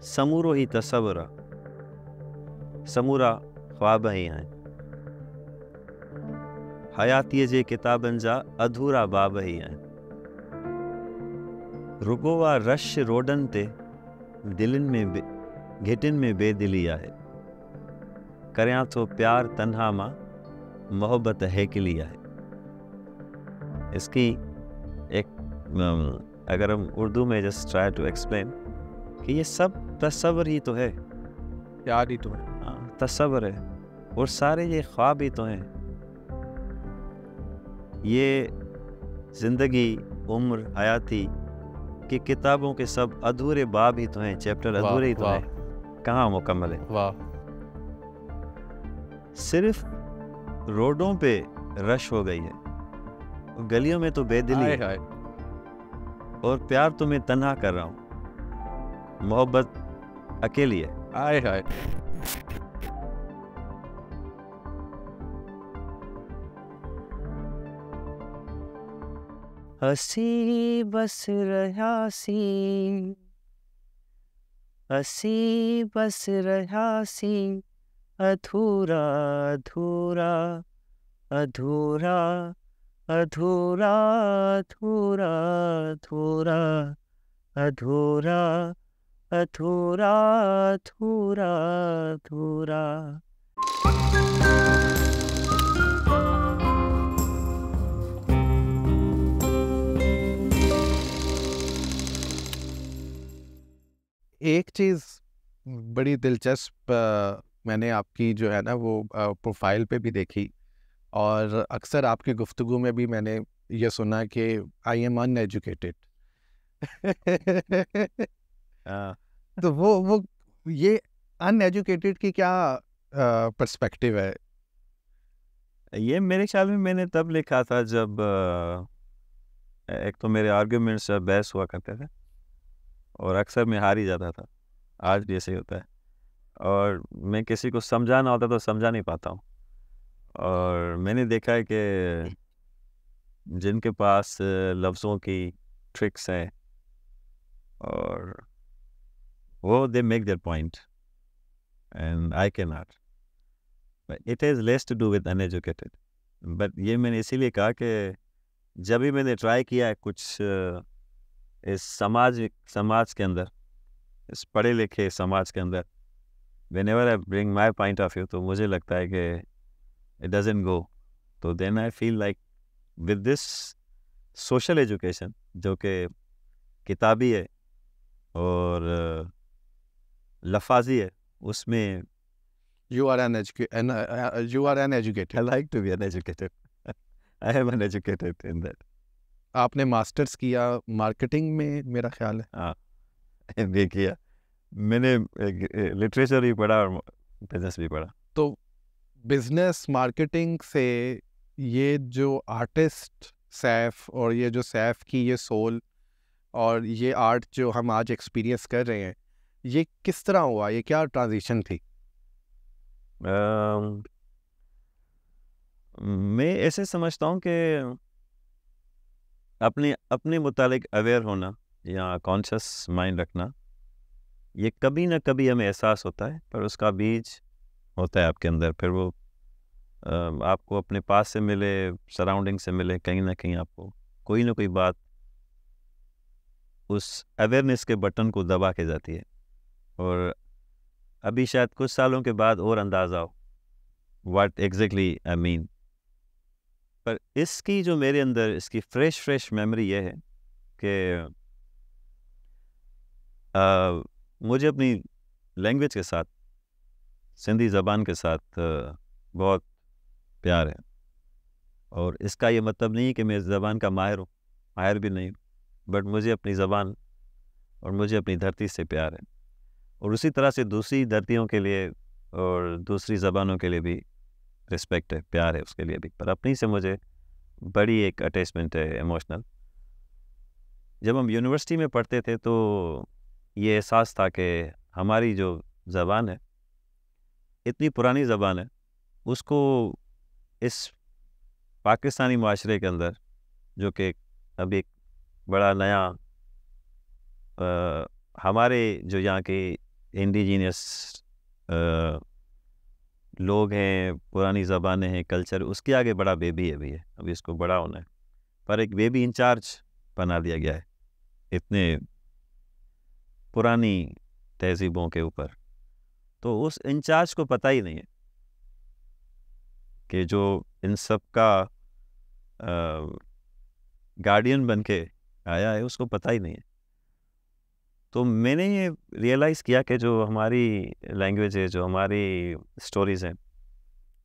समूरो ही तस्वर समूरा ख्वाब ही आहिनि हयातिया के किताबनि जा अधूरा बाब ही आहिनि रुगो आहे रश रोडन ते दिलनि में घिटिन में बेदिली है करियां तो प्यार तन्हा मां मोहबत हैकिली है इसकी एक अगर हम उर्दू में जस्ट ट्राई टू एक्सप्लेन कि ये सब तस्वर ही तो है प्यार ही तो है हाँ, तस्वर है और सारे ये ख्वाब ही तो हैं ये ज़िंदगी उम्र हयाती कि किताबों के सब अधूरे बाब ही तो हैं चैप्टर अधूरे ही तो हैं कहाँ मुकम्मल है वाह सिर्फ रोडों पे रश हो गई है गलियों में तो बेदिली है और प्यार तुम्हें तो तन्हा कर रहा हूँ मोहब्बत अकेली है आए हाय हसी बस रहासी हसी बस रहासी अधूरा अधूरा अधूरा अधूरा अधूरा अधूरा अधूरा अधूरा अधूरा अधूरा एक चीज़ बड़ी दिलचस्प मैंने आपकी जो है ना वो प्रोफाइल पे भी देखी और अक्सर आपकी गुफ्तगु में भी मैंने ये सुना कि आई एम अनएजुकेटेड तो वो वो ये अनएजुकेटेड की क्या पर्सपेक्टिव है ये मेरे ख्याल में मैंने तब लिखा था जब एक तो मेरे आर्ग्यूमेंट्स बहस हुआ करते थे और अक्सर मैं हार ही जाता था आज भी ऐसे ही होता है और मैं किसी को समझाना होता तो समझा नहीं पाता हूँ और मैंने देखा है कि जिनके पास लफ्ज़ों की ट्रिक्स हैं और oh, they make their point, and I cannot. But it has less to do with uneducated. But ये मैंने इसीलिए कहा कि जब भी मैंने ट्राई किया है कुछ इस समाज समाज के अंदर इस पढ़े लिखे समाज के अंदर whenever I bring my point of view तो मुझे लगता है कि इट डजेंट गो तो then I feel like with this social education जो कि किताबी है और लफाजी है उसमें you are an you are an are I like to be an educated I am an educated in that आपने मास्टर्स किया मार्केटिंग में मेरा ख्याल है हाँ एम किया मैंने लिटरेचर भी पढ़ा और बिजनेस भी पढ़ा तो बिजनेस मार्केटिंग से ये जो आर्टिस्ट सैफ और ये जो सैफ की ये सोल और ये आर्ट जो हम आज एक्सपीरियंस कर रहे हैं ये किस तरह हुआ ये क्या ट्रांजिशन थी uh, मैं ऐसे समझता हूँ कि अपने अपने मुतालिक अवेयर होना या कॉन्शस माइंड रखना ये कभी ना कभी हमें एहसास होता है पर उसका बीज होता है आपके अंदर फिर वो आपको अपने पास से मिले सराउंडिंग से मिले कहीं ना कहीं आपको कोई ना कोई बात उस अवेयरनेस के बटन को दबा के जाती है और अभी शायद कुछ सालों के बाद और अंदाज़ा हो वाट एग्जैक्टली आई मीन पर इसकी जो मेरे अंदर इसकी फ्रेश फ्रेश मेमोरी ये है कि मुझे अपनी लैंग्वेज के साथ सिंधी ज़बान के साथ बहुत प्यार है और इसका ये मतलब नहीं कि मैं इस ज़बान का माहिर हूँ माहिर भी नहीं बट मुझे अपनी ज़बान और मुझे अपनी धरती से प्यार है और उसी तरह से दूसरी धरतियों के लिए और दूसरी ज़बानों के लिए भी रिस्पेक्ट है प्यार है उसके लिए भी पर अपनी से मुझे बड़ी एक अटैचमेंट है इमोशनल जब हम यूनिवर्सिटी में पढ़ते थे तो ये एहसास था कि हमारी जो ज़बान है इतनी पुरानी ज़बान है उसको इस पाकिस्तानी माशरे के अंदर जो कि अभी एक बड़ा नया आ, हमारे जो यहाँ के इंडिजीनियस लोग हैं पुरानी ज़बानें हैं कल्चर उसके आगे बड़ा बेबी है भैया अभी इसको बड़ा होना है पर एक बेबी इंचार्ज बना दिया गया है इतने पुरानी तहजीबों के ऊपर तो उस इंचार्ज को पता ही नहीं है कि जो इन सब का गार्डियन बन के आया है उसको पता ही नहीं है तो मैंने ये रियलाइज़ किया कि जो हमारी लैंग्वेज है जो हमारी स्टोरीज़ हैं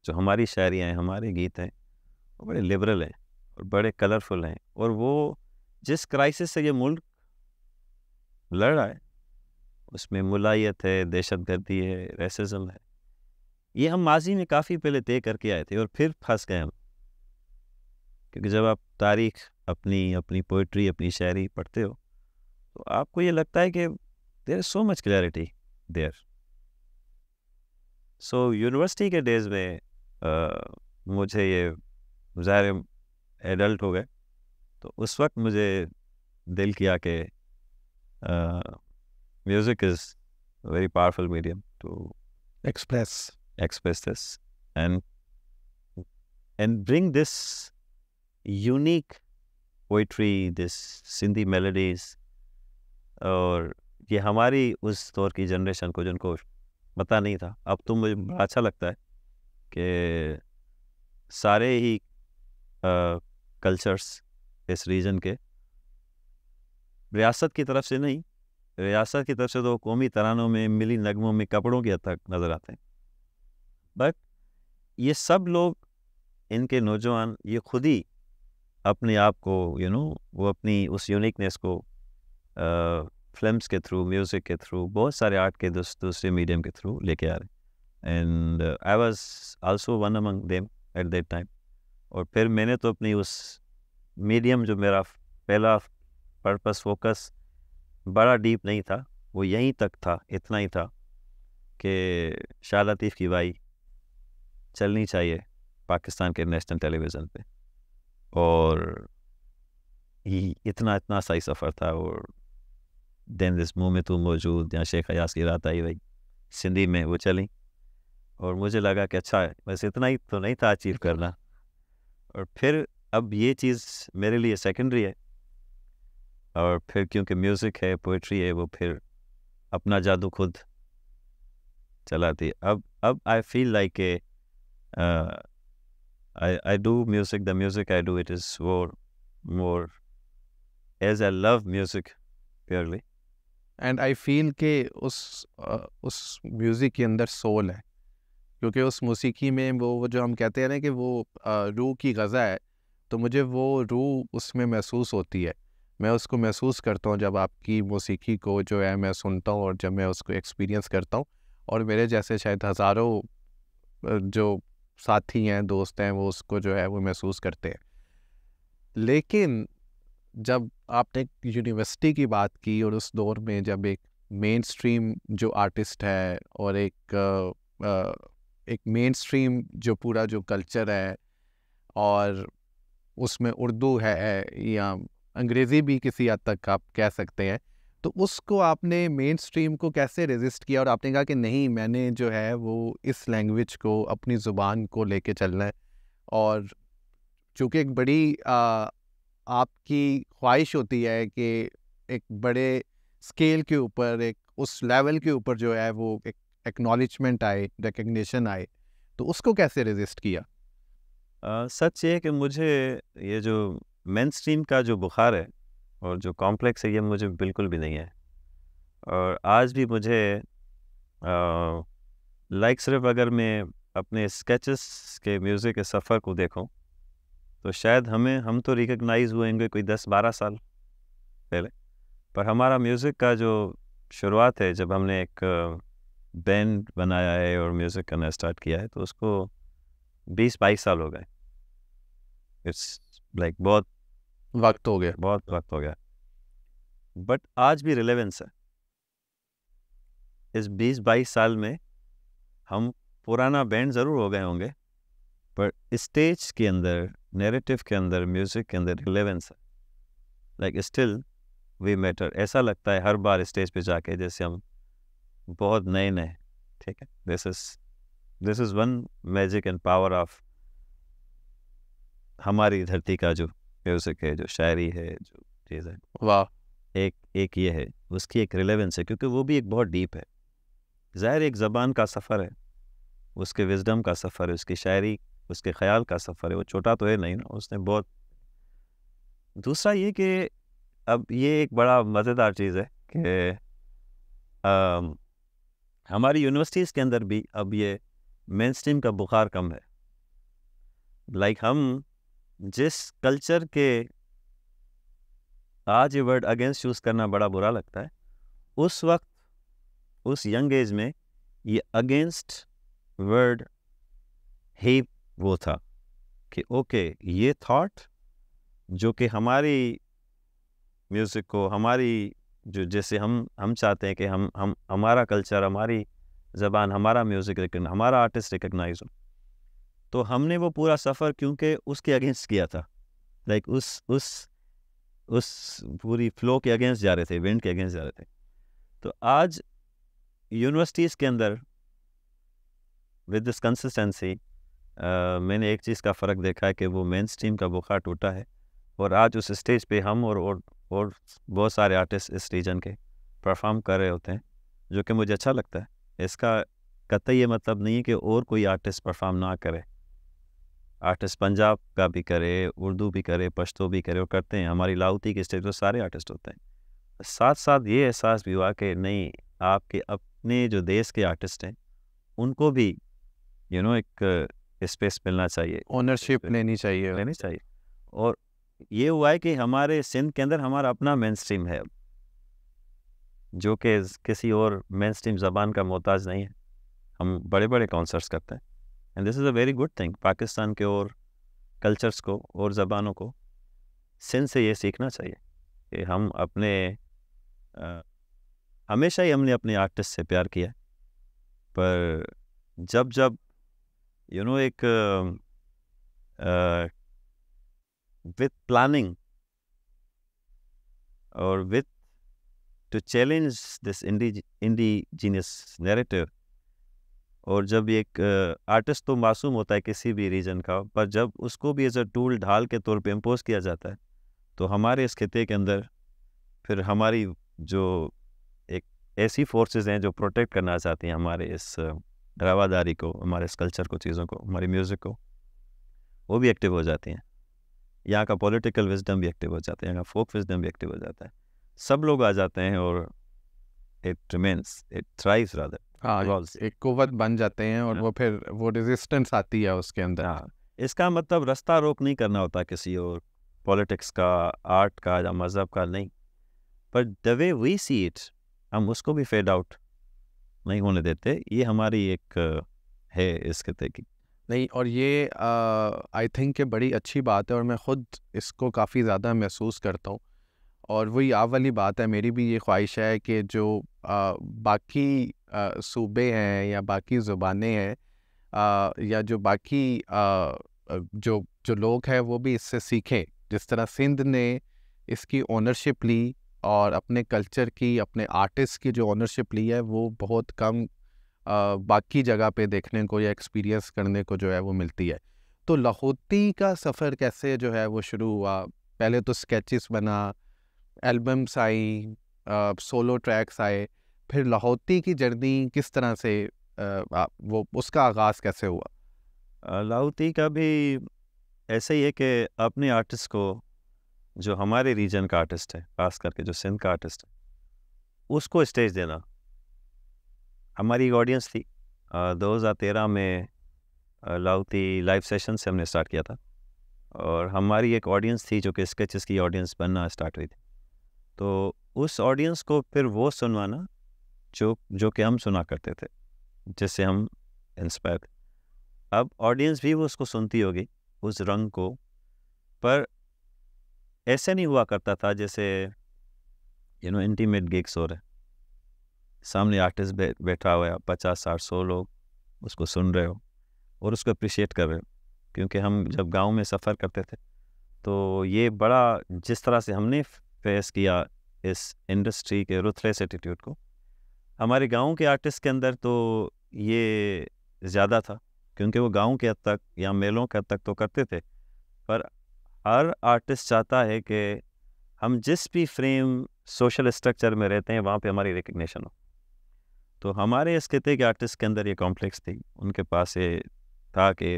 जो हमारी शायरियाँ हैं हमारे गीत हैं वो बड़े लिबरल हैं और बड़े कलरफुल हैं और वो जिस क्राइसिस से ये मुल्क लड़ रहा है उसमें मुलायत है दहशत गर्दी है रेसिज्म है ये हम माजी में काफ़ी पहले तय करके आए थे और फिर फंस गए हम क्योंकि जब आप तारीख अपनी अपनी पोइट्री अपनी शायरी पढ़ते हो तो आपको ये लगता है कि there is so much clarity there so university के डेज में आ, मुझे ये ज़ाहिर एडल्ट हो गए तो उस वक्त मुझे दिल किया कि music is very powerful medium to express express this and and bring this unique poetry this Sindhi melodies और ये हमारी उस दौर की जनरेशन को जिनको पता नहीं था अब तो मुझे बड़ा अच्छा लगता है कि सारे ही कल्चर्स इस रीजन के रियासत की तरफ से नहीं रियासत की तरफ से तो कौमी तरानों में मिली नगमों में कपड़ों के हद तक नज़र आते हैं बट ये सब लोग इनके नौजवान ये खुद ही अपने आप को यू you नो know, वो अपनी उस यूनिकनेस को फिल्म के थ्रू म्यूज़िक के थ्रू बहुत सारे आर्ट के दूसरे मीडियम के थ्रू लेके आ रहे and I was also one among them at that time और फिर मैंने तो अपनी उस मीडियम जो मेरा पहला पर्पस फोकस बड़ा डीप नहीं था वो यहीं तक था इतना ही था कि शाह लतीफ़ की वाई चलनी चाहिए पाकिस्तान के नेशनल टेलीविज़न पे और इतना इतना सही सफ़र था और दिन दिस मुँह में तू मौजूद या शेख हयास की रात आई भाई सिंधी में वो चली और मुझे लगा कि अच्छा बस इतना ही तो नहीं था अचीव करना और फिर अब ये चीज़ मेरे लिए सेकेंडरी है और फिर क्योंकि म्यूज़िक है पोइट्री है वो फिर अपना जादू खुद चलाती अब अब I feel like a I I do music the music I do it is more, more as I love music purely and I feel के उस उस म्यूज़िक के अंदर सोल है क्योंकि उस मौसीकी में वो वो जो हम कहते हैं ना कि वो रूह की गज़ा है तो मुझे वो रूह उसमें महसूस होती है मैं उसको महसूस करता हूँ जब आपकी मौसीकी को जो है मैं सुनता हूँ और जब मैं उसको एक्सपीरियंस करता हूँ और मेरे जैसे शायद हज़ारों जो साथी हैं दोस्त हैं वो उसको जो है वो महसूस करते हैं लेकिन जब आपने यूनिवर्सिटी की बात की और उस दौर में जब एक मेन स्ट्रीम जो आर्टिस्ट है और एक आ, आ, एक मेन स्ट्रीम जो पूरा जो कल्चर है और उसमें उर्दू है या अंग्रेज़ी भी किसी हद तक आप कह सकते हैं तो उसको आपने मेन स्ट्रीम को कैसे रेजिस्ट किया और आपने कहा कि नहीं मैंने जो है वो इस लैंग्वेज को अपनी ज़ुबान को लेके चलना है और चूँकि एक बड़ी आ, आपकी ख्वाहिश होती है कि एक बड़े स्केल के ऊपर एक उस लेवल के ऊपर जो है वो एक एक्नॉलेजमेंट आए रिकग्निशन आए तो उसको कैसे रेजिस्ट किया आ, सच ये है कि मुझे ये जो मेन स्ट्रीम का जो बुखार है और जो कॉम्प्लेक्स है ये मुझे बिल्कुल भी नहीं है और आज भी मुझे लाइक सिर्फ अगर मैं अपने स्केचेस के म्यूज़िक के सफ़र को देखूं तो शायद हमें हम तो रिकग्नाइज हुए होंगे कोई दस बारह साल पहले पर हमारा म्यूज़िक का जो शुरुआत है जब हमने एक बैंड बनाया है और म्यूज़िक करना स्टार्ट किया है तो उसको बीस बाईस साल हो गए इट्स लाइक like बहुत वक्त हो गया बहुत वक्त हो गया बट आज भी रिलेवेंस है इस बीस बाईस साल में हम पुराना बैंड ज़रूर हो गए होंगे पर स्टेज के अंदर नेरेटिव के अंदर म्यूज़िक के अंदर रिलेवेंस है लाइक स्टिल वी मैटर ऐसा लगता है हर बार स्टेज पे जाके जैसे हम बहुत नए नए ठीक है this is this is one magic and power of हमारी धरती का जो म्यूज़िक है जो शायरी है जो चीज़ है वाह एक एक ये है उसकी एक रिलेवेंस है क्योंकि वो भी एक बहुत डीप है ज़ाहिर एक ज़बान का सफ़र है उसके विजडम का सफ़र है उसकी शायरी उसके ख्याल का सफ़र है वो छोटा तो है नहीं ना उसने बहुत दूसरा ये कि अब ये एक बड़ा मज़ेदार चीज़ है कि हमारी यूनिवर्सिटीज़ के अंदर भी अब ये मेन स्ट्रीम का बुखार कम है लाइक हम जिस कल्चर के आज ये वर्ड अगेंस्ट यूज़ करना बड़ा बुरा लगता है उस वक्त उस यंग एज में ये अगेंस्ट वर्ड हेप वो था कि ओके ये थॉट जो कि हमारी म्यूज़िक को हमारी जो जैसे हम हम चाहते हैं कि हम हम हमारा कल्चर हमारी ज़बान हमारा म्यूज़िक हमारा आर्टिस्ट रिकगनाइज हो तो हमने वो पूरा सफ़र क्योंकि उसके अगेंस्ट किया था लाइक like उस उस उस पूरी फ्लो के अगेंस्ट जा रहे थे विंड के अगेंस्ट जा रहे थे तो आज यूनिवर्सिटीज़ के अंदर विद दिस कंसिस्टेंसी आ, मैंने एक चीज़ का फ़र्क देखा है कि वो मेन स्ट्रीम का बुखार टूटा है और आज उस स्टेज पे हम और और, और बहुत सारे आर्टिस्ट इस रीजन के परफॉर्म कर रहे होते हैं जो कि मुझे अच्छा लगता है इसका कतई ये मतलब नहीं है कि और कोई आर्टिस्ट परफॉर्म ना करे आर्टिस्ट पंजाब का भी करे उर्दू भी करे पश्तो भी करे और करते हैं हमारी लाउती के स्टेज पर सारे आर्टिस्ट होते हैं साथ साथ ये एहसास भी हुआ कि नहीं आपके अपने जो देश के आर्टिस्ट हैं उनको भी यू you नो know, एक स्पेस मिलना चाहिए ओनरशिप तो लेनी चाहिए लेनी चाहिए और ये हुआ है कि हमारे सिंध के अंदर हमारा अपना मेन स्ट्रीम है जो कि किसी और मेन स्ट्रीम जबान का मोहताज नहीं है हम बड़े बड़े कॉन्सर्ट्स करते हैं and this is a very good thing Pakistan के और कल्चर्स को और ज़बानों को सिंध से ये सीखना चाहिए कि हम अपने आ, हमेशा ही हमने अपने आर्टिस्ट से प्यार किया पर जब जब यू नो एक विथ प्लानिंग और with to challenge this indigenous narrative और जब एक आर्टिस्ट तो मासूम होता है किसी भी रीजन का पर जब उसको भी एज अ टूल ढाल के तौर पे इम्पोज किया जाता है तो हमारे इस खिते के अंदर फिर हमारी जो एक ऐसी फोर्सेस हैं जो प्रोटेक्ट करना चाहती हैं हमारे इस uh, रवादारी को हमारे कल्चर को चीज़ों को हमारी म्यूज़िक को वो भी एक्टिव हो जाती हैं यहाँ का पॉलिटिकल विजडम भी एक्टिव हो जाता है यहाँ का फोक विजडम भी एक्टिव हो जाता है सब लोग आ जाते हैं और it remains it thrives rather हाँ एक कुवत बन जाते हैं और हाँ। वो फिर वो रेजिस्टेंस आती है उसके अंदर हाँ इसका मतलब रास्ता रोक नहीं करना होता किसी और पॉलिटिक्स का आर्ट का या मज़हब का नहीं पर the way we see it हम उसको भी फेड आउट नहीं होने देते ये हमारी एक है इस इसके की नहीं और ये आई थिंक ये बड़ी अच्छी बात है और मैं ख़ुद इसको काफ़ी ज़्यादा महसूस करता हूँ और वही आप वाली बात है मेरी भी ये ख्वाहिश है कि जो आ, बाकी आ, सूबे हैं या बाकी ज़ुबानें हैं या जो बाकी आ, जो जो लोग हैं वो भी इससे सीखें जिस तरह सिंध ने इसकी ओनरशिप ली और अपने कल्चर की अपने आर्टिस्ट की जो ऑनरशिप ली है वो बहुत कम बाकी जगह पे देखने को या एक्सपीरियंस करने को जो है वो मिलती है तो लाहौती का सफ़र कैसे जो है वो शुरू हुआ पहले तो स्केचेस बना एल्बम्स आई सोलो ट्रैक्स आए फिर लाहौती की जर्नी किस तरह से आ, वो उसका आगाज़ कैसे हुआ लाहौती का भी ऐसे ही है कि अपने आर्टिस्ट को जो हमारे रीजन का आर्टिस्ट है खास करके जो सिंध का आर्टिस्ट है उसको स्टेज देना हमारी एक ऑडियंस थी दो हज़ार तेरह में लाउती लाइव सेशन से हमने स्टार्ट किया था और हमारी एक ऑडियंस थी जो कि स्केचेस की ऑडियंस बनना स्टार्ट हुई थी तो उस ऑडियंस को फिर वो सुनवाना जो जो कि हम सुना करते थे जिससे हम इंस्पायर अब ऑडियंस भी वो उसको सुनती होगी उस रंग को पर ऐसे नहीं हुआ करता था जैसे यू नो इंटीमेट गिग्स हो रहे सामने आर्टिस्ट बैठा हुआ है पचास साठ सौ लोग उसको सुन रहे हो और उसको अप्रिशिएट कर रहे हो क्योंकि हम जब गांव में सफ़र करते थे तो ये बड़ा जिस तरह से हमने फेस किया इस इंडस्ट्री के रुथलेस एटीट्यूड को हमारे गांव के आर्टिस्ट के अंदर तो ये ज़्यादा था क्योंकि वो गांव के हद तक या मेलों के हद तक तो करते थे पर हर आर्टिस्ट चाहता है कि हम जिस भी फ्रेम सोशल स्ट्रक्चर में रहते हैं वहाँ पे हमारी रिकग्निशन हो तो हमारे इस खिते के आर्टिस्ट के अंदर ये कॉम्प्लेक्स थी उनके पास ये था कि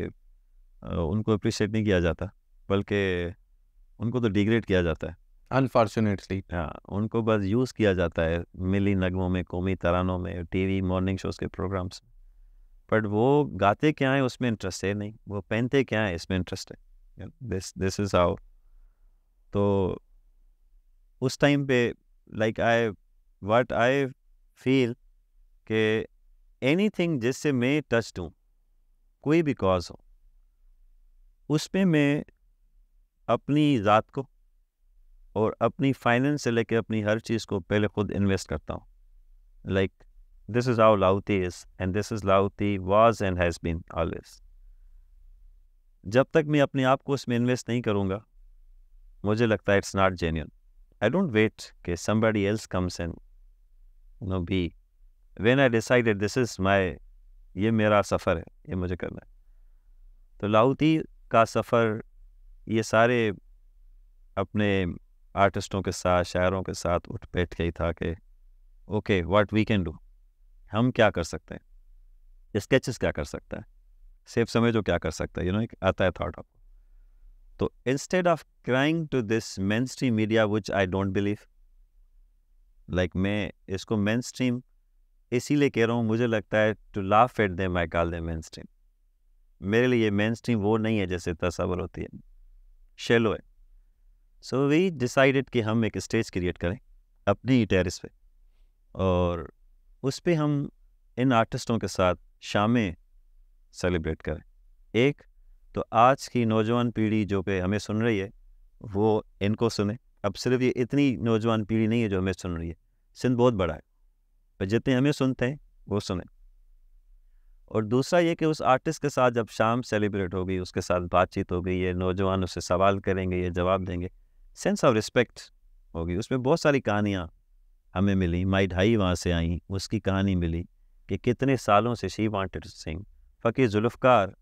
उनको अप्रिशिएट नहीं किया जाता बल्कि उनको तो डिग्रेड किया जाता है अनफॉर्चुनेटली हाँ उनको बस यूज़ किया जाता है मिली नगमों में कौमी तरानों में टीवी मॉर्निंग शोज़ के प्रोग्राम्स बट वो गाते क्या हैं उसमें इंटरेस्ट है नहीं वो पहनते क्या हैं इसमें इंटरेस्ट है दिस दिस इज हाउ तो उस टाइम पे like I what I feel के एनी थिंग जिससे मैं टच हूँ कोई भी कॉज हो उस पर मैं अपनी ज़ात को और अपनी फाइनेंस से लेकर अपनी हर चीज़ को पहले खुद इन्वेस्ट करता हूँ लाइक दिस इज़ आउ Lahooti is and this is Lahooti was and has been always जब तक मैं अपने आप को उसमें इन्वेस्ट नहीं करूँगा मुझे लगता है it's not genuine I don't wait के somebody else comes and no be when I decided this is my ये मेरा सफ़र है ये मुझे करना है तो लाहौती का सफ़र ये सारे अपने आर्टिस्टों के साथ शायरों के साथ उठ बैठ के ही था कि okay what we can do हम क्या कर सकते हैं स्केचेस क्या कर सकता है सेव समय जो क्या कर सकता है यू नो एक आता है थॉट आपको तो instead of crying to this mainstream media which I don't believe like मैं इसको मेन स्ट्रीम इसीलिए कह रहा हूँ मुझे लगता है to laugh at they my call they mainstream मेरे लिए मेन स्ट्रीम वो नहीं है जैसे तस्वर होती है शेलो है सो वी डिसाइडेड कि हम एक स्टेज क्रिएट करें अपनी ही टेरिस पे और उस पर हम इन आर्टिस्टों के साथ शामें सेलिब्रेट करें एक तो आज की नौजवान पीढ़ी जो कि हमें सुन रही है वो इनको सुने अब सिर्फ ये इतनी नौजवान पीढ़ी नहीं है जो हमें सुन रही है सिंध बहुत बड़ा है पर जितने हमें सुनते हैं वो सुने और दूसरा ये कि उस आर्टिस्ट के साथ जब शाम सेलिब्रेट होगी उसके साथ बातचीत होगी ये नौजवान उससे सवाल करेंगे ये जवाब देंगे सेंस ऑफ रिस्पेक्ट होगी उसमें बहुत सारी कहानियाँ हमें मिली माई ढाई वहाँ से आई उसकी कहानी मिली कि कितने सालों से शी वांटेड सिंह सिंग फ़कीर जुल्फ़कार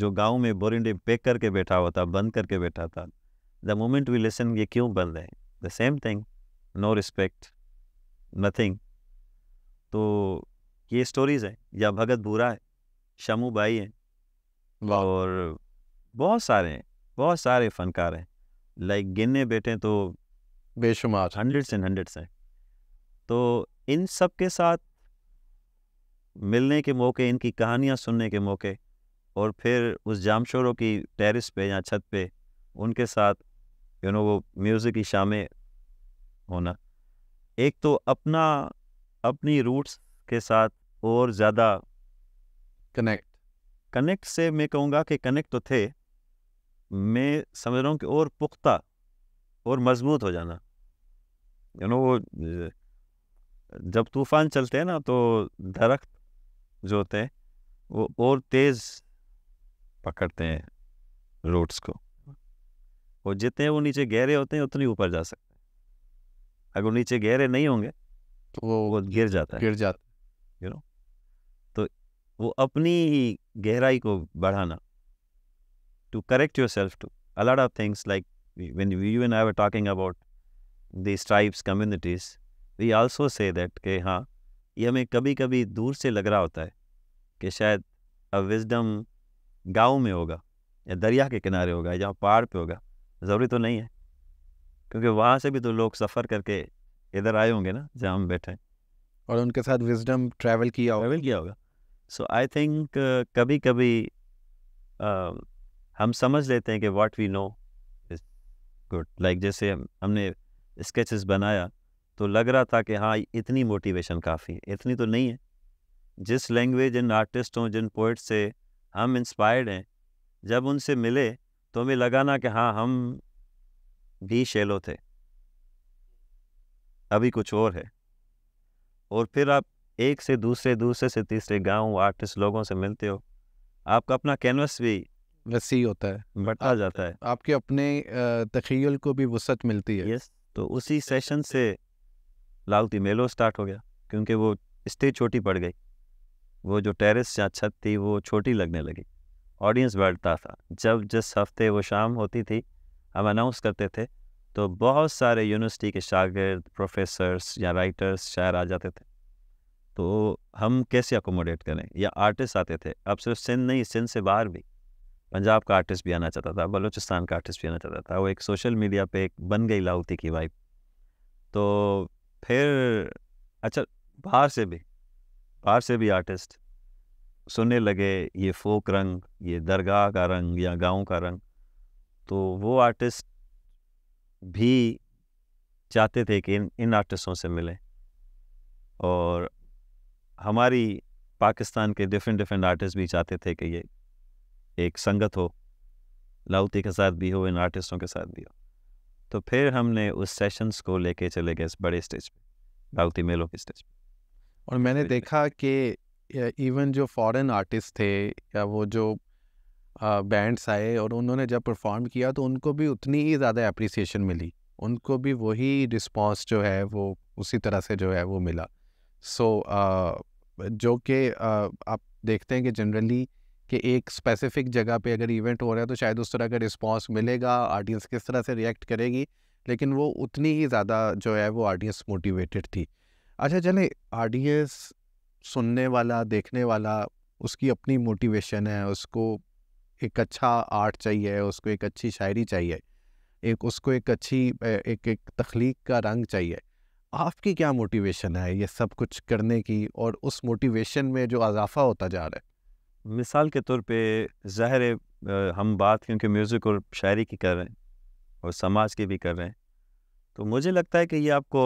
जो गांव में बोरिंडे पैक करके बैठा हुआ था बंद करके बैठा था द मोमेंट वी लेसन ये क्यों बंद है the same thing no respect nothing तो ये स्टोरीज़ हैं या भगत भूरा है शमू बाई है और बहुत सारे हैं बहुत सारे फनकार हैं लाइक गिनने बैठे तो बेशुमार हंड्रेड्स एंड हंड्रेड्स हैं तो इन सब के साथ मिलने के मौके इनकी कहानियाँ सुनने के मौके और फिर उस जामशोरों की टेरिस पे या छत पे उनके साथ यू नो वो म्यूज़िक की शामें होना एक तो अपना अपनी रूट्स के साथ और ज़्यादा कनेक्ट कनेक्ट से मैं कहूँगा कि कनेक्ट तो थे मैं समझ रहा हूँ कि और पुख्ता और मजबूत हो जाना यू नो वो जब तूफान चलते हैं ना तो दरख्त जो होते हैं वो और तेज़ पकड़ते हैं रूट्स को और जितने वो नीचे गहरे होते हैं उतनी ऊपर जा सकते हैं अगर नीचे गहरे नहीं होंगे तो वो वो गिर जाता है गिर जाता यू नो तो वो अपनी ही गहराई को बढ़ाना to correct yourself to a lot of things like you you and I were talking about the tribes, communities we also say that के हाँ, ये हमें कभी कभी दूर से लग रहा होता है कि शायद अब विजडम गांव में होगा या दरिया के किनारे होगा या पहाड़ पे होगा ज़रूरी तो नहीं है क्योंकि वहाँ से भी तो लोग सफ़र करके इधर आए होंगे ना जहाँ हम बैठे हैं और उनके साथ विजडम ट्रैवल किया ट्रैवल किया होगा सो आई थिंक कभी कभी uh, हम समझ लेते हैं कि what we know is good like जैसे हम, हमने स्केचेस बनाया तो लग रहा था कि हाँ इतनी मोटिवेशन काफ़ी है इतनी तो नहीं है जिस लैंग्वेज इन आर्टिस्टों जिन पोइट से हम इंस्पायर्ड हैं जब उनसे मिले तो हमें लगा ना कि हाँ हम भी शेलो थे अभी कुछ और है और फिर आप एक से दूसरे दूसरे से तीसरे गांव आर्टिस्ट लोगों से मिलते हो आपका अपना कैनवस भी रसी होता है बटा आ जाता है आपके अपने तखील को भी वसत मिलती है यस तो उसी सेशन तो से लाल थी मेलो स्टार्ट हो गया क्योंकि वो स्टेज छोटी पड़ गई वो जो टेरेस या छत थी वो छोटी लगने लगी ऑडियंस बढ़ता था जब जिस हफ्ते वो शाम होती थी हम अनाउंस करते थे तो बहुत सारे यूनिवर्सिटी के शागिर्द प्रोफेसर्स या राइटर्स शायर आ जाते थे तो हम कैसे अकोमोडेट करें या आर्टिस्ट आते थे अब सिर्फ सिंध नहीं सिंध से बाहर भी पंजाब का आर्टिस्ट भी आना चाहता था बलूचिस्तान का आर्टिस्ट भी आना चाहता था वो एक सोशल मीडिया पे एक बन गई लाउती की वाइफ तो फिर अच्छा बाहर से भी बाहर से भी आर्टिस्ट सुनने लगे ये फोक रंग ये दरगाह का रंग या गांव का रंग तो वो आर्टिस्ट भी चाहते थे कि इन इन आर्टिस्टों से मिलें और हमारी पाकिस्तान के डिफरेंट डिफरेंट आर्टिस्ट भी चाहते थे कि ये एक संगत हो लाउती के साथ भी हो इन आर्टिस्टों के साथ भी हो तो फिर हमने उस सेशंस को लेके चले गए बड़े स्टेज पे दाऊती मेलों के स्टेज पे और मैंने देखा कि इवन जो फॉरेन आर्टिस्ट थे या वो जो बैंड्स आए और उन्होंने जब परफॉर्म किया तो उनको भी उतनी ही ज़्यादा अप्रिसिएशन मिली उनको भी वही रिस्पॉन्स जो है वो उसी तरह से जो है वो मिला सो so, uh, जो कि uh, आप देखते हैं कि जनरली कि एक स्पेसिफिक जगह पे अगर इवेंट हो रहा है तो शायद उस तरह का रिस्पॉन्स मिलेगा ऑडियंस किस तरह से रिएक्ट करेगी लेकिन वो उतनी ही ज़्यादा जो है वो ऑडियंस मोटिवेटेड थी अच्छा चले ऑडियंस सुनने वाला देखने वाला उसकी अपनी मोटिवेशन है उसको एक अच्छा आर्ट चाहिए उसको एक अच्छी शायरी चाहिए एक उसको एक अच्छी एक एक तख्लीक का रंग चाहिए आपकी क्या मोटिवेशन है ये सब कुछ करने की और उस मोटिवेशन में जो अजाफा होता जा रहा है मिसाल के तौर पे ज़ाहिर हम बात क्योंकि म्यूज़िक और शायरी की कर रहे हैं और समाज की भी कर रहे हैं तो मुझे लगता है कि ये आपको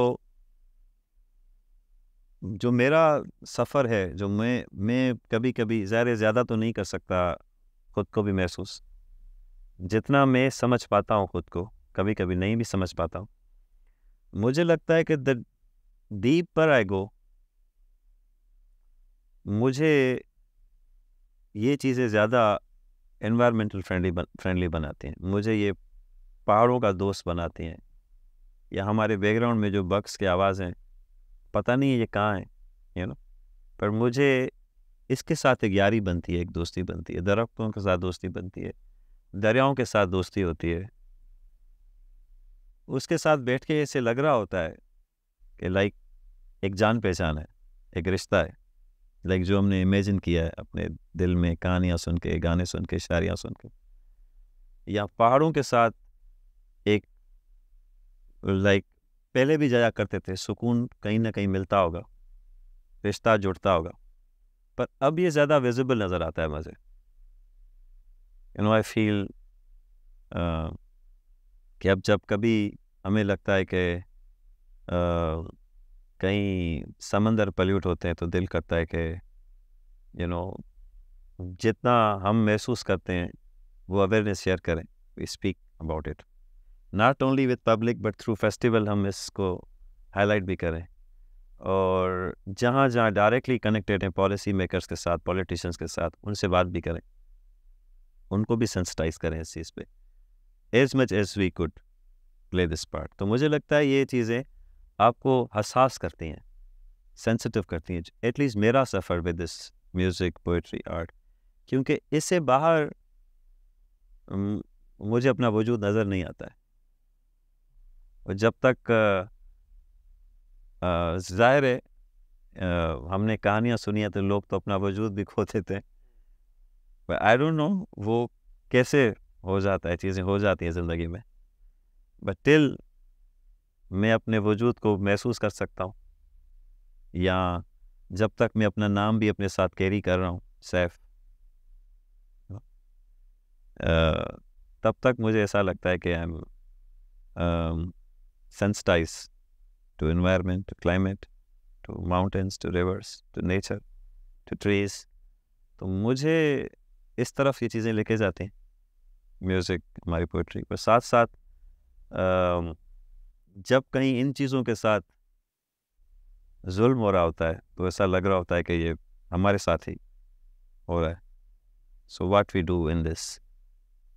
जो मेरा सफ़र है जो मैं मैं कभी कभी ज़ाहिर ज़्यादा तो नहीं कर सकता ख़ुद को भी महसूस जितना मैं समझ पाता हूँ ख़ुद को कभी कभी नहीं भी समझ पाता हूँ मुझे लगता है कि द पर आई गो मुझे ये चीज़ें ज़्यादा इन्वायरमेंटल फ्रेंडली बन, फ्रेंडली बनाते हैं मुझे ये पहाड़ों का दोस्त बनाते हैं या हमारे बैकग्राउंड में जो बक्स के आवाज़ हैं पता नहीं है ये कहाँ है यू नो पर मुझे इसके साथ एक यारी बनती है एक दोस्ती बनती है दरख्तों के साथ दोस्ती बनती है दरियाओं के साथ दोस्ती होती है उसके साथ बैठ के ऐसे लग रहा होता है कि लाइक एक जान पहचान है एक रिश्ता है लाइक जो हमने इमेजिन किया है अपने दिल में कहानियाँ सुन के गाने सुन के शायरियाँ सुन के या पहाड़ों के साथ एक लाइक पहले भी जाया करते थे सुकून कहीं ना कहीं मिलता होगा रिश्ता जुड़ता होगा पर अब ये ज़्यादा विजिबल नज़र आता है मजे यू नो आई फील कि अब जब कभी हमें लगता है कि कहीं समंदर पल्यूट होते हैं तो दिल करता है कि यू नो जितना हम महसूस करते हैं वो अवेयरनेस शेयर करें we speak about it not only with public but through festival हम इसको हाईलाइट भी करें और जहाँ जहाँ डायरेक्टली कनेक्टेड हैं पॉलिसी मेकर्स के साथ पॉलिटिशियंस के साथ उनसे बात भी करें उनको भी सेंसिटाइज करें इस चीज़ पर as much as we could play this part तो मुझे लगता है ये चीज़ें आपको हसास करती हैं सेंसिटिव करती हैं एटलीस्ट मेरा सफ़र with this music poetry art क्योंकि इससे बाहर मुझे अपना वजूद नज़र नहीं आता है और जब तक ज़ाहिर है हमने कहानियाँ सुनी हैं तो लोग तो अपना वजूद भी खो देते हैं आई डोंट नो वो कैसे हो जाता है चीज़ें हो जाती हैं ज़िंदगी में बट टिल मैं अपने वजूद को महसूस कर सकता हूँ या जब तक मैं अपना नाम भी अपने साथ कैरी कर रहा हूँ सैफ तब तक मुझे ऐसा लगता है कि I am sensitise to environment to climate to mountains to rivers to nature to trees तो मुझे इस तरफ ये चीज़ें लेके जाते हैं म्यूज़िक हमारी पोइट्री पर साथ साथ um, जब कहीं इन चीज़ों के साथ जुल्म हो रहा होता है तो ऐसा लग रहा होता है कि ये हमारे साथ ही हो रहा है so what we do in this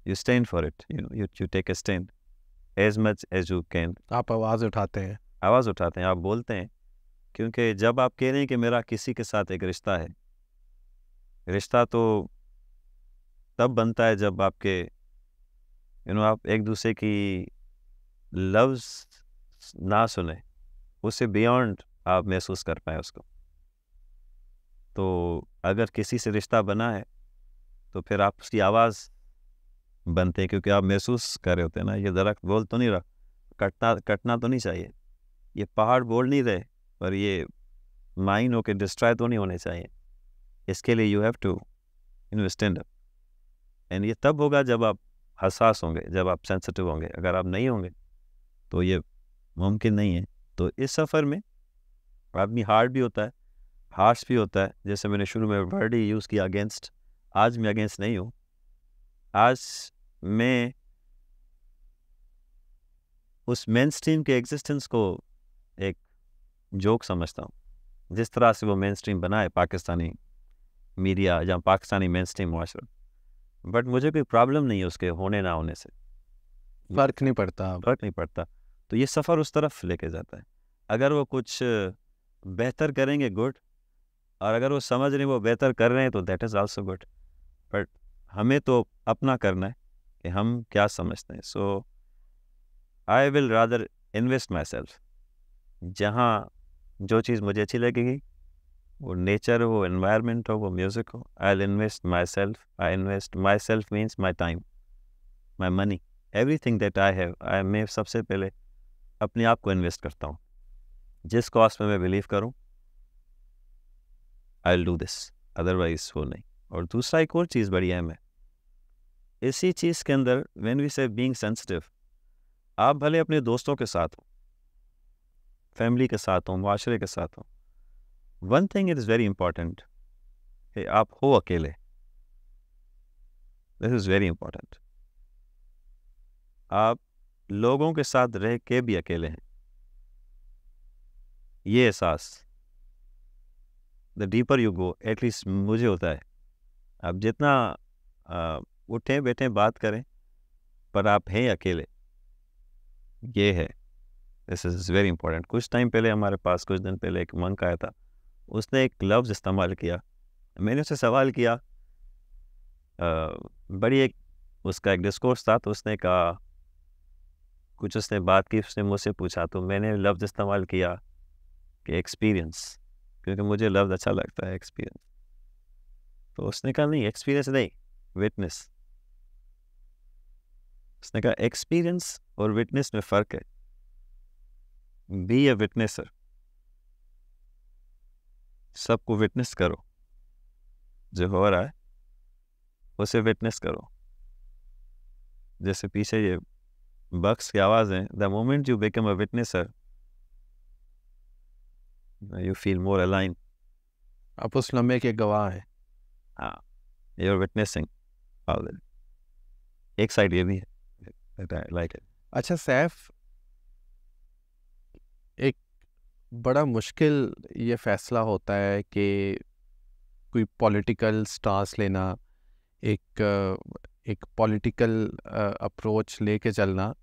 you stand for it you know you you take a stand as much as you can आप आवाज़ उठाते हैं आवाज़ उठाते हैं आप बोलते हैं क्योंकि जब आप कह रहे हैं कि मेरा किसी के साथ एक रिश्ता है रिश्ता तो तब बनता है जब आपके यू you नो know, आप एक दूसरे की लव्स ना सुने उससे बियॉन्ड आप महसूस कर पाए उसको तो अगर किसी से रिश्ता बना है तो फिर आप उसकी आवाज़ बनते हैं क्योंकि आप महसूस कर रहे होते हैं ना ये दरख्त बोल तो नहीं रहा कटना कटना तो नहीं चाहिए ये पहाड़ बोल नहीं रहे और ये माइंड होकर डिस्ट्रॉय तो नहीं होने चाहिए इसके लिए you have to in stand up and ये तब होगा जब आप हसास होंगे जब आप सेंसिटिव होंगे अगर आप नहीं होंगे तो ये मुमकिन नहीं है तो इस सफ़र में आदमी हार्ड भी होता है हार्श भी होता है जैसे मैंने शुरू में वर्ड ही यूज़ किया अगेंस्ट आज मैं अगेंस्ट नहीं हूँ आज मैं उस मेन स्ट्रीम के एग्जिस्टेंस को एक जोक समझता हूँ जिस तरह से वो मेन स्ट्रीम बना है पाकिस्तानी मीडिया या पाकिस्तानी मेन स्ट्रीम माशरा बट मुझे कोई प्रॉब्लम नहीं है उसके होने ना होने से फ़र्क नहीं पड़ता फ़र्क नहीं पड़ता तो ये सफ़र उस तरफ लेके जाता है अगर वो कुछ बेहतर करेंगे गुड और अगर वो समझ रहे वो बेहतर कर रहे हैं तो that is also good but हमें तो अपना करना है कि हम क्या समझते हैं so I will rather invest myself जहाँ जो चीज़ मुझे अच्छी लगेगी वो नेचर हो इन्वायरमेंट हो वो म्यूज़िक हो I will invest myself I invest myself means my time my money everything that I have I may सबसे पहले अपने आप को इन्वेस्ट करता हूँ जिस कॉस्ट में मैं बिलीव करूँ I will do this otherwise वो नहीं और दूसरा एक और चीज़ बड़ी अहम है इसी चीज़ के अंदर when we say being sensitive आप भले अपने दोस्तों के साथ हो फैमिली के साथ हो माशरे के साथ हो one thing it is very important कि आप हो अकेले दिस इज़ वेरी इंपॉर्टेंट आप लोगों के साथ रह के भी अकेले हैं ये एहसास the deeper you go at least मुझे होता है आप जितना उठें बैठें बात करें पर आप हैं अकेले ये है दिस इज़ वेरी इंपॉर्टेंट कुछ टाइम पहले हमारे पास कुछ दिन पहले एक मंक आया था उसने एक लफ्ज़ इस्तेमाल किया मैंने उसे सवाल किया आ, बड़ी एक उसका एक डिस्कोर्स था तो उसने कहा कुछ उसने बात की उसने मुझसे पूछा तो मैंने लफ्ज़ इस्तेमाल किया कि एक्सपीरियंस क्योंकि मुझे लफ्ज़ अच्छा लगता है एक्सपीरियंस तो उसने कहा नहीं एक्सपीरियंस नहीं विटनेस उसने कहा एक्सपीरियंस और विटनेस में फ़र्क है बी ए विटनेसर सबको विटनेस करो जो हो रहा है उसे विटनेस करो जैसे पीछे ये बक्स की आवाज़ है the moment you become a witnesser you feel more align आप उस लम्बे के गवाह हैं हाँ यू आर विटनेसिंग एक साइड ये भी है लाइक अच्छा सैफ एक बड़ा मुश्किल ये फैसला होता है कि कोई पॉलिटिकल स्टांस लेना एक एक पॉलिटिकल अप्रोच लेके चलना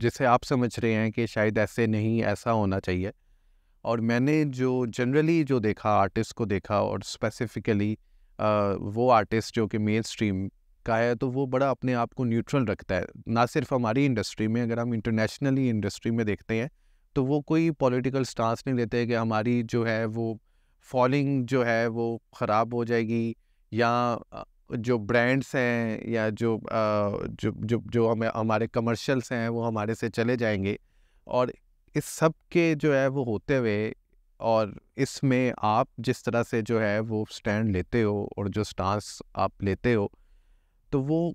जिसे आप समझ रहे हैं कि शायद ऐसे नहीं ऐसा होना चाहिए और मैंने जो जनरली जो देखा आर्टिस्ट को देखा और स्पेसिफिकली वो आर्टिस्ट जो कि मेन स्ट्रीम का है तो वो बड़ा अपने आप को न्यूट्रल रखता है ना सिर्फ हमारी इंडस्ट्री में अगर हम इंटरनेशनली इंडस्ट्री में देखते हैं तो वो कोई पॉलिटिकल स्टांस नहीं लेते कि हमारी जो है वो फॉलिंग जो है वो ख़राब हो जाएगी या जो ब्रांड्स हैं या जो आ, जो जो जो हमें हमारे कमर्शियल्स हैं वो हमारे से चले जाएंगे और इस सब के जो है वो होते हुए और इसमें आप जिस तरह से जो है वो स्टैंड लेते हो और जो स्टांस आप लेते हो तो वो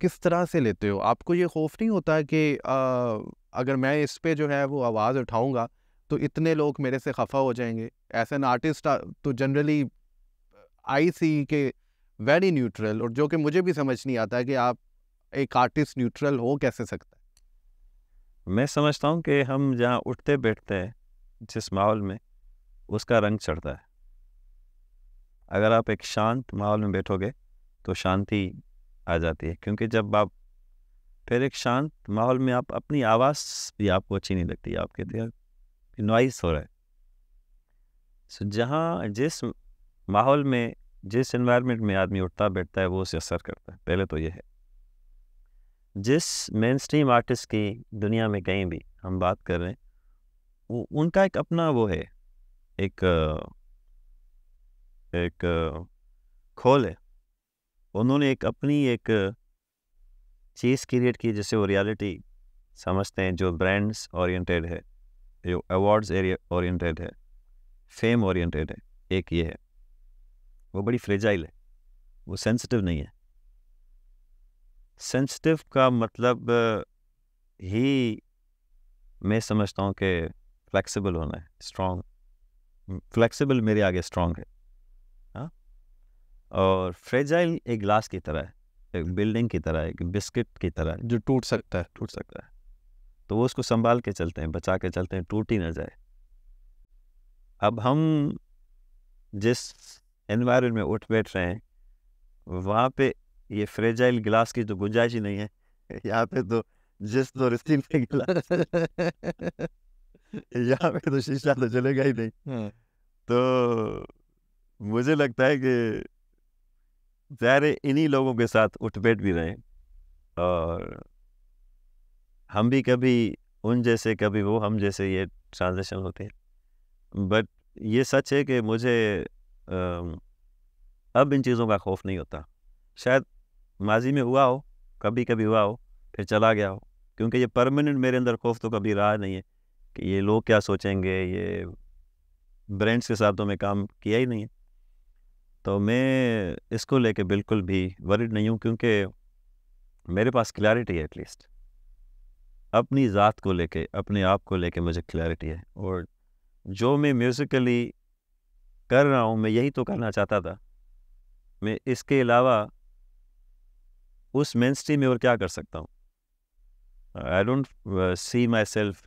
किस तरह से लेते हो आपको ये खौफ नहीं होता कि आ, अगर मैं इस पर जो है वो आवाज़ उठाऊँगा तो इतने लोग मेरे से खफा हो जाएंगे एज एन आर्टिस्ट तो जनरली आई सी के वेरी न्यूट्रल और जो कि मुझे भी समझ नहीं आता है कि आप एक आर्टिस्ट न्यूट्रल हो कैसे सकता है मैं समझता हूँ कि हम जहाँ उठते बैठते हैं जिस माहौल में उसका रंग चढ़ता है अगर आप एक शांत माहौल में बैठोगे तो शांति आ जाती है क्योंकि जब आप फिर एक शांत माहौल में आप अपनी आवाज़ भी आपको अच्छी नहीं लगती आपके कहते नॉइस हो रहा है सो जहाँ जिस माहौल में जिस इन्वायरमेंट में आदमी उठता बैठता है वो उसे असर करता है पहले तो ये है जिस मेन स्ट्रीम आर्टिस्ट की दुनिया में कहीं भी हम बात कर रहे हैं वो उनका एक अपना वो है एक एक खोल है उन्होंने एक अपनी एक चीज़ क्रिएट की जिसे वो रियलिटी समझते हैं जो ब्रांड्स ओरिएंटेड है जो अवार्ड्स एरिया ओरिएंटेड है फेम ओरिएंटेड है एक ये है वो बड़ी फ्रेजाइल है वो सेंसिटिव नहीं है सेंसिटिव का मतलब ही मैं समझता हूँ कि फ्लेक्सिबल होना है स्ट्रॉन्ग फ्लेक्सिबल मेरे आगे स्ट्रॉन्ग है हाँ और फ्रेजाइल एक ग्लास की तरह है एक बिल्डिंग की तरह एक बिस्किट की तरह जो टूट सकता है टूट सकता है तो वो उसको संभाल के चलते हैं बचा के चलते हैं टूट ही ना जाए अब हम जिस एनवायरमेंट में उठ बैठ रहे हैं वहाँ पे ये फ्रेजाइल गिलास की तो गुंजाइश ही नहीं है यहाँ पे तो जिस तो स्टील के ग्लास यहाँ पे तो शीशा तो चलेगा ही नहीं हाँ। तो मुझे लगता है कि जहरे इन्हीं लोगों के साथ उठ बैठ भी रहे और हम भी कभी उन जैसे कभी वो हम जैसे ये ट्रांजेक्शन होते हैं बट ये सच है कि मुझे अब इन चीज़ों का खौफ नहीं होता शायद माजी में हुआ हो कभी कभी हुआ हो फिर चला गया हो क्योंकि ये परमानेंट मेरे अंदर खौफ तो कभी रहा नहीं है कि ये लोग क्या सोचेंगे ये ब्रांड्स के साथ तो मैं काम किया ही नहीं है तो मैं इसको लेके बिल्कुल भी वरिड नहीं हूँ क्योंकि मेरे पास क्लैरिटी है एटलीस्ट अपनी ज़ात को लेके अपने आप को लेके मुझे क्लैरिटी है और जो मैं म्यूज़िकली कर रहा हूँ मैं यही तो करना चाहता था मैं इसके अलावा उस मेन स्ट्रीम में और क्या कर सकता हूँ I don't see myself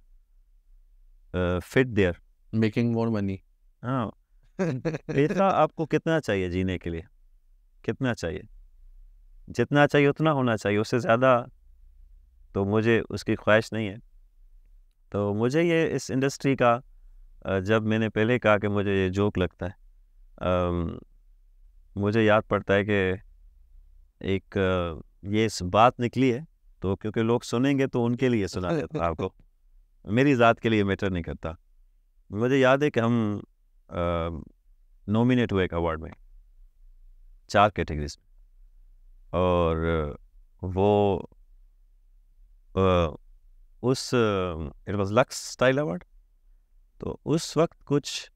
fit there making more money हाँ पैसा आपको कितना चाहिए जीने के लिए कितना चाहिए जितना चाहिए उतना होना चाहिए उससे ज़्यादा तो मुझे उसकी ख्वाहिश नहीं है तो मुझे ये इस इंडस्ट्री का जब मैंने पहले कहा कि मुझे ये जोक लगता है आ, मुझे याद पड़ता है कि एक ये बात निकली है तो क्योंकि लोग सुनेंगे तो उनके लिए सुना देता आपको मेरी ज़ात के लिए मैटर नहीं करता मुझे याद है कि हम नॉमिनेट हुए एक अवार्ड में चार कैटेगरीज में और वो आ, उस it was Lux style award तो उस वक्त कुछ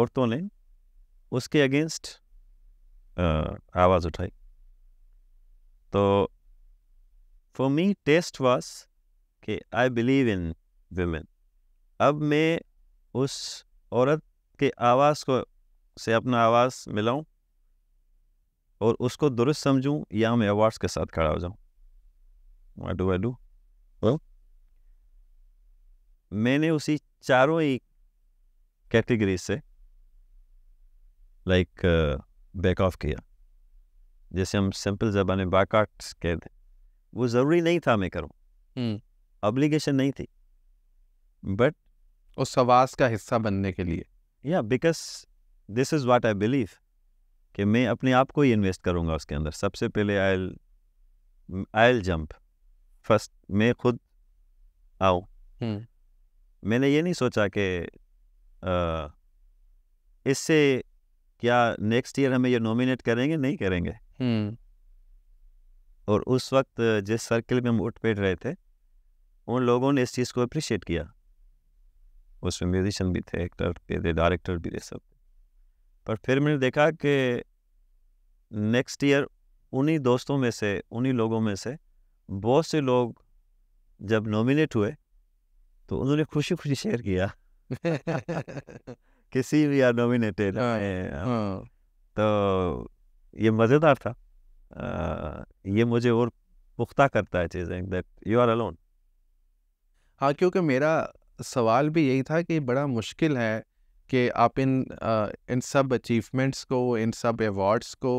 औरतों ने उसके अगेंस्ट आवाज़ उठाई तो फॉर मी टेस्ट वॉस कि आई बिलीव इन वेमेन अब मैं उस औरत के आवाज़ को से अपना आवाज़ मिलाऊं और उसको दुरुस्त समझूं या मैं अवार्ड्स के साथ खड़ा हो जाऊं आई डू आई डू मैंने उसी चारों ही कैटेगरी से लाइक बैक ऑफ किया जैसे हम सिंपल जबान बाट कहते हैं वो ज़रूरी नहीं था मैं करूँ अब्लिगेशन हम्म। नहीं थी बट उस आवाज़ का हिस्सा बनने के लिए या because this is what I believe कि मैं अपने आप को ही इन्वेस्ट करूँगा उसके अंदर सबसे पहले आई आई जम्प फर्स्ट मैं खुद आऊँ हम्म। मैंने ये नहीं सोचा कि इससे क्या नेक्स्ट ईयर हमें ये नॉमिनेट करेंगे नहीं करेंगे हम्म। और उस वक्त जिस सर्किल में हम उठ बैठ रहे थे उन लोगों ने इस चीज़ को अप्रिशिएट किया उसमें म्यूजिशन भी थे एक्टर भी थे डायरेक्टर भी थे सब पर फिर मैंने देखा कि नेक्स्ट ईयर उन्हीं दोस्तों में से उन्हीं लोगों में से बहुत से लोग जब नॉमिनेट हुए तो उन्होंने खुशी खुशी शेयर किया किसी भी आर नॉमिनेटेड हाँ, हाँ। तो ये मज़ेदार था आ, ये मुझे और पुख्ता करता है चीज़ें दैट यू आर अलोन हाँ क्योंकि मेरा सवाल भी यही था कि बड़ा मुश्किल है कि आप इन आ, इन सब अचीवमेंट्स को इन सब अवार्ड्स को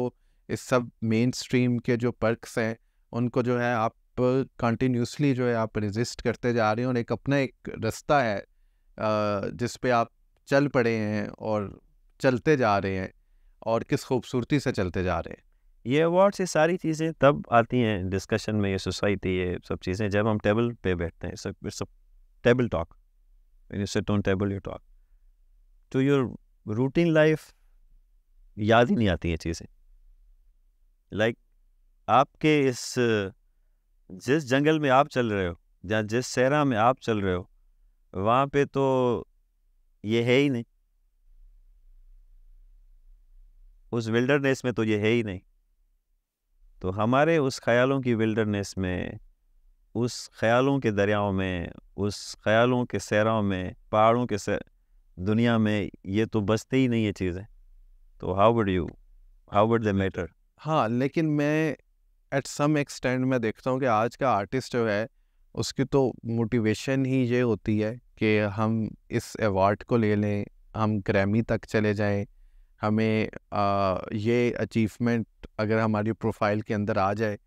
इस सब मेन स्ट्रीम के जो पर्कस हैं उनको जो है आप पर कंटिन्यूसली जो है आप रिजिस्ट करते जा रहे हैं और एक अपना एक रास्ता है जिस पे आप चल पड़े हैं और चलते जा रहे हैं और किस खूबसूरती से चलते जा रहे हैं ये अवार्ड्स ये सारी चीज़ें तब आती हैं डिस्कशन में ये सोसाइटी ये सब चीज़ें जब हम टेबल पे बैठते हैं सब सब table talk you set on table you talk to your routine life याद ही नहीं आती ये चीज़ें लाइक like, आपके इस जिस जंगल में आप चल रहे हो या जिस सहरा में आप चल रहे हो वहाँ पे तो ये है ही नहीं उस विल्डरनेस में तो ये है ही नहीं तो हमारे उस ख्यालों की विल्डरनेस में उस ख्यालों के दरियाओं में उस ख्यालों के सहराओं में पहाड़ों के सर दुनिया में ये तो बचते ही नहीं ये चीज़ें तो how would you how would the matter हाँ लेकिन मैं एट सम एक्सटेंड मैं देखता हूँ कि आज का आर्टिस्ट जो है उसकी तो मोटिवेशन ही ये होती है कि हम इस अवार्ड को ले लें हम ग्रैमी तक चले जाएं हमें आ, ये अचीवमेंट अगर हमारी प्रोफाइल के अंदर आ जाए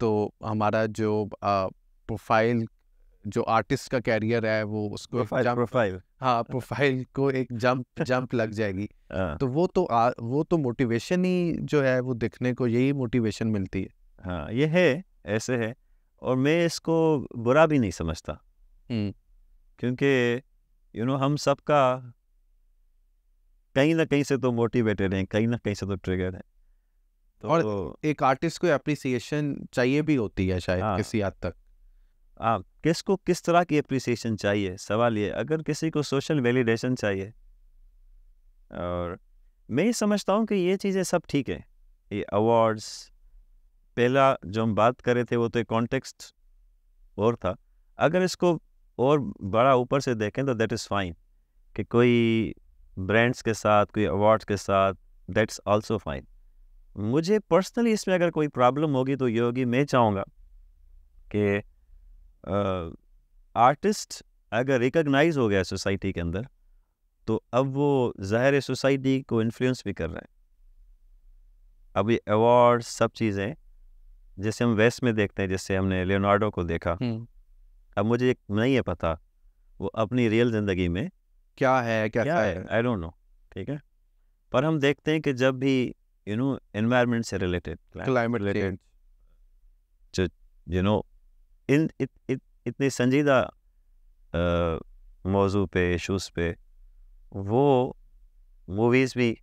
तो हमारा जो प्रोफाइल जो आर्टिस्ट का कैरियर है वो उसको प्रोफाइल प्रोफाइल हाँ प्रोफाइल को एक जंप जंप लग जाएगी हाँ। तो वो तो आ, वो तो मोटिवेशन ही जो है वो दिखने को यही मोटिवेशन मिलती है हाँ ये है ऐसे है और मैं इसको बुरा भी नहीं समझता क्योंकि यू नो हम सबका कहीं ना कहीं से तो मोटिवेटेड हैं कहीं ना कहीं से तो ट्रिगर है तो और तो, एक आर्टिस्ट को अप्रिसिएशन चाहिए भी होती है शायद हाँ, किसी हद तक हाँ किसको किस तरह की अप्रिसिएशन चाहिए सवाल ये अगर किसी को सोशल वैलिडेशन चाहिए और मैं ये समझता हूँ कि ये चीज़ें सब ठीक है ये अवार्ड्स पहला जो हम बात कर रहे थे वो तो एक कॉन्टेक्स्ट और था अगर इसको और बड़ा ऊपर से देखें तो दैट इज़ फाइन कि कोई ब्रांड्स के साथ कोई अवार्ड्स के साथ दैट्स आल्सो फाइन मुझे पर्सनली इसमें अगर कोई प्रॉब्लम होगी तो ये होगी मैं चाहूँगा कि आर्टिस्ट अगर रिकग्नाइज हो गया सोसाइटी के अंदर तो अब वो ज़ाहिर सोसाइटी को इन्फ्लुएंस भी कर रहे हैं अब ये अवार्ड सब चीज़ें जैसे हम वेस्ट में देखते हैं जैसे हमने लियोनार्डो को देखा हम्म। अब मुझे नहीं है पता वो अपनी रियल जिंदगी में क्या है क्या, क्या है आई डोंट नो ठीक है पर हम देखते हैं कि जब भी यू नो एनवायरनमेंट से रिलेटेड क्लाइमेट रिलेटेड जो यू नो इन इतने संजीदा मौजू पे इशूज़ पे वो मूवीज़ भी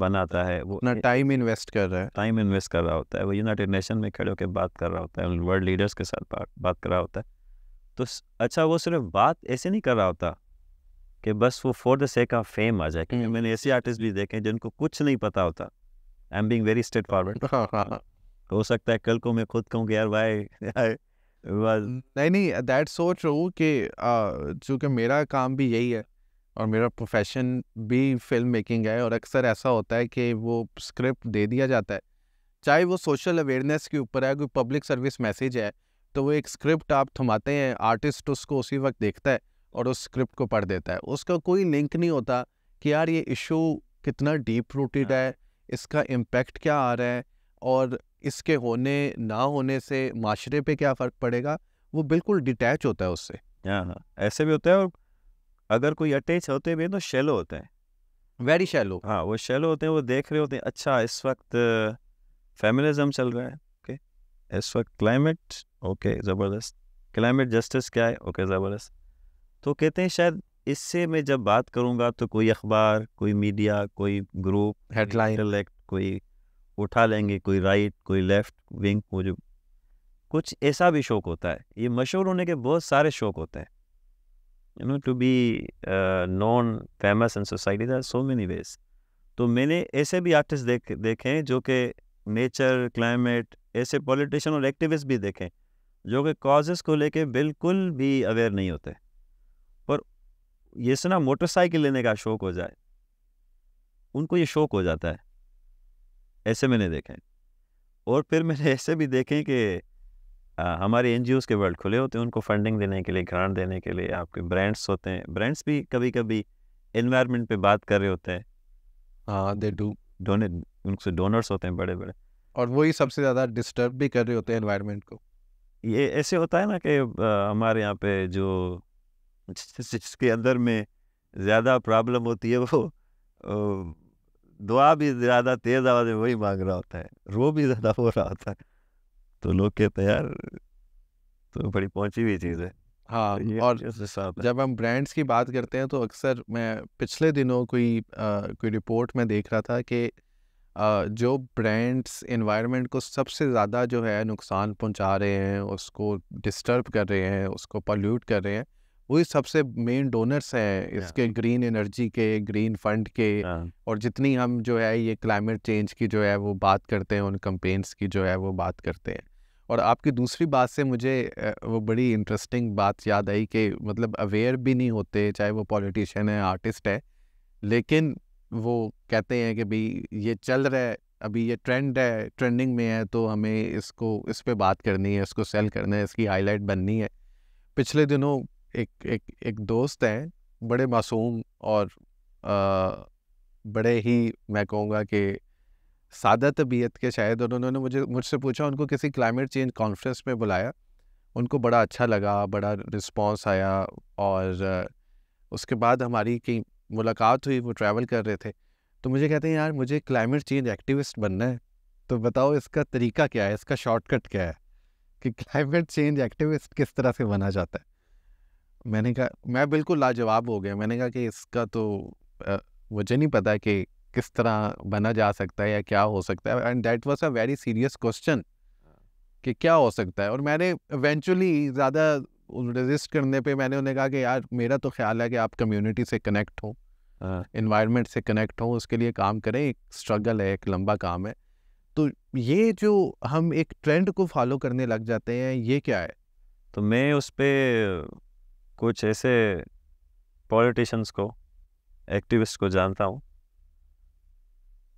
बनाता है वो अपना टाइम इन्वेस्ट कर रहा है टाइम इन्वेस्ट कर रहा होता है वो यूनाइटेड नेशन में खड़े होकर बात कर रहा होता है वर्ल्ड लीडर्स के साथ बात बात कर रहा होता है तो अच्छा वो सिर्फ बात ऐसे नहीं कर रहा होता कि बस वो for the sake of fame आ जाए क्योंकि हम्म। मैंने ऐसे आर्टिस्ट भी देखे जिनको कुछ नहीं पता होता I am being very straightforward हो सकता है कल को मैं खुद कहूँ कि यार भाई नहीं नहीं दैट रहा हूँ कि चूँकि मेरा काम भी यही है और मेरा प्रोफेशन भी फिल्म मेकिंग है और अक्सर ऐसा होता है कि वो स्क्रिप्ट दे दिया जाता है चाहे वो सोशल अवेयरनेस के ऊपर है कोई पब्लिक सर्विस मैसेज है तो वो एक स्क्रिप्ट आप थमाते हैं आर्टिस्ट उसको उसी वक्त देखता है और उस स्क्रिप्ट को पढ़ देता है उसका कोई लिंक नहीं होता कि यार ये इशू कितना डीप रूटेड हाँ। है इसका इम्पेक्ट क्या आ रहा है और इसके होने ना होने से माशरे पे क्या फ़र्क पड़ेगा वो बिल्कुल डिटैच होता है उससे हाँ, हाँ ऐसे भी होता है और अगर कोई अटैच होते भी तो शेलो होता है वेरी शेलो हाँ वो शेलो होते हैं वो देख रहे होते हैं अच्छा इस वक्त फेमिनिज्म uh, चल रहा है ओके इस वक्त क्लाइमेट ओके ज़बरदस्त क्लाइमेट जस्टिस क्या है ओके ज़बरदस्त तो कहते हैं शायद इससे मैं जब बात करूंगा तो कोई अखबार कोई मीडिया कोई ग्रुप हेडलाइन कोई उठा लेंगे कोई राइट कोई लेफ्ट विंग वो जो कुछ ऐसा भी शौक होता है ये मशहूर होने के बहुत सारे शौक होते हैं you know to be non famous in society there so are ways तो मैंने ऐसे भी आर्टिस्ट देख देखे हैं जो कि नेचर क्लाइमेट ऐसे पॉलिटिशियन और एक्टिविस्ट भी देखें जो कि कॉजेस को लेके बिल्कुल भी अवेयर नहीं होते पर ये सुना मोटरसाइकिल लेने का शौक हो जाए उनको ये शौक हो जाता है ऐसे मैंने देखे और फिर मैंने ऐसे भी देखे कि हमारे एन के वर्ल्ड खुले होते हैं उनको फंडिंग देने के लिए ग्रांट देने के लिए आपके ब्रांड्स होते हैं ब्रांड्स भी कभी कभी इन्वायरमेंट पे बात कर रहे होते हैं हाँ दे डू डोनेट उनसे डोनर्स होते हैं बड़े बड़े और वही सबसे ज़्यादा डिस्टर्ब भी कर रहे होते हैं इन्वायरमेंट को ये ऐसे होता है ना कि हमारे यहाँ पे जो जिसके अंदर में ज़्यादा प्रॉब्लम होती है वो दुआ भी ज़्यादा तेज़ आवाज़ में वही मांग रहा होता है रो भी ज़्यादा हो रहा होता है तो लोग कहते हैं यार तो बड़ी पहुंची हुई चीज़ है हाँ तो और जब हम ब्रांड्स की बात करते हैं तो अक्सर मैं पिछले दिनों कोई आ, कोई रिपोर्ट में देख रहा था कि आ, जो ब्रांड्स इन्वायरमेंट को सबसे ज़्यादा जो है नुकसान पहुंचा रहे हैं उसको डिस्टर्ब कर रहे हैं उसको पॉल्यूट कर रहे हैं वही सबसे मेन डोनर्स हैं हाँ। इसके ग्रीन एनर्जी के ग्रीन फंड के हाँ। और जितनी हम जो है ये क्लाइमेट चेंज की जो है वो बात करते हैं उन कंपेन्स की जो है वो बात करते हैं और आपकी दूसरी बात से मुझे वो बड़ी इंटरेस्टिंग बात याद आई कि मतलब अवेयर भी नहीं होते चाहे वो पॉलिटिशियन है आर्टिस्ट है लेकिन वो कहते हैं कि भाई ये चल रहा है अभी ये ट्रेंड है ट्रेंडिंग में है तो हमें इसको इस पर बात करनी है इसको सेल करना है इसकी हाईलाइट बननी है पिछले दिनों एक एक एक दोस्त हैं बड़े मासूम और आ, बड़े ही मैं कहूँगा कि सादा तबीयत के शायद और उन्होंने मुझे मुझसे पूछा उनको किसी क्लाइमेट चेंज कॉन्फ्रेंस में बुलाया उनको बड़ा अच्छा लगा बड़ा रिस्पॉन्स आया और उसके बाद हमारी कहीं मुलाकात हुई वो ट्रैवल कर रहे थे तो मुझे कहते हैं यार मुझे क्लाइमेट चेंज एक्टिविस्ट बनना है तो बताओ इसका तरीका क्या है इसका शॉर्टकट क्या है कि क्लाइमेट चेंज एक्टिविस्ट किस तरह से बना जाता है मैंने कहा मैं बिल्कुल लाजवाब हो गया मैंने कहा कि इसका तो आ, मुझे नहीं पता कि किस तरह बना जा सकता है या क्या हो सकता है and that was a very serious question कि क्या हो सकता है और मैंने इवेंचुअली ज़्यादा रजिस्ट करने पे मैंने उन्हें कहा कि यार मेरा तो ख्याल है कि आप कम्युनिटी से कनेक्ट हो इन्वायरमेंट से कनेक्ट हो उसके लिए काम करें एक स्ट्रगल है एक लंबा काम है तो ये जो हम एक ट्रेंड को फॉलो करने लग जाते हैं ये क्या है तो मैं उस पर कुछ ऐसे पॉलिटिशन्स को एक्टिविस्ट को जानता हूँ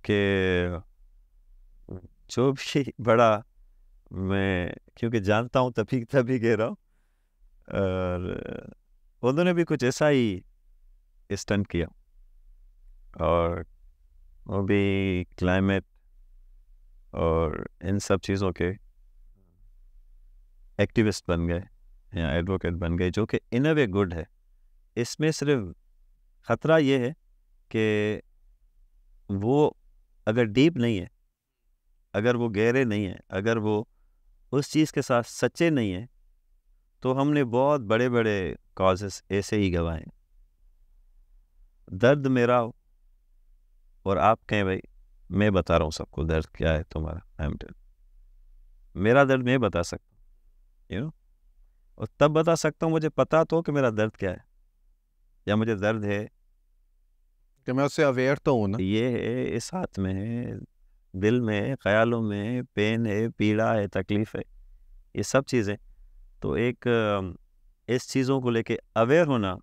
कि जो भी बड़ा मैं क्योंकि जानता हूँ तभी तभी कह रहा हूँ और उन्होंने भी कुछ ऐसा ही स्टंट किया और वो भी क्लाइमेट और इन सब चीज़ों के एक्टिविस्ट बन गए या एडवोकेट बन गए जो कि इन अ वे गुड है इसमें सिर्फ ख़तरा ये है कि वो अगर डीप नहीं है अगर वो गहरे नहीं है अगर वो उस चीज़ के साथ सच्चे नहीं है तो हमने बहुत बड़े बड़े कॉजेस ऐसे ही गंवाए दर्द मेरा हो और आप कहें भाई मैं बता रहा हूँ सबको दर्द क्या है तुम्हारा आई एम मेरा दर्द मैं बता सकता हूँ यू नो और तब बता सकता हूँ मुझे पता तो कि मेरा दर्द क्या है या मुझे दर्द है कि मैं उससे अवेयर तो हूँ ना ये है इस हाथ में है दिल में है ख्यालों में पेन है पीड़ा है तकलीफ़ है ये सब चीज़ें तो एक इस चीज़ों को लेके अवेयर होना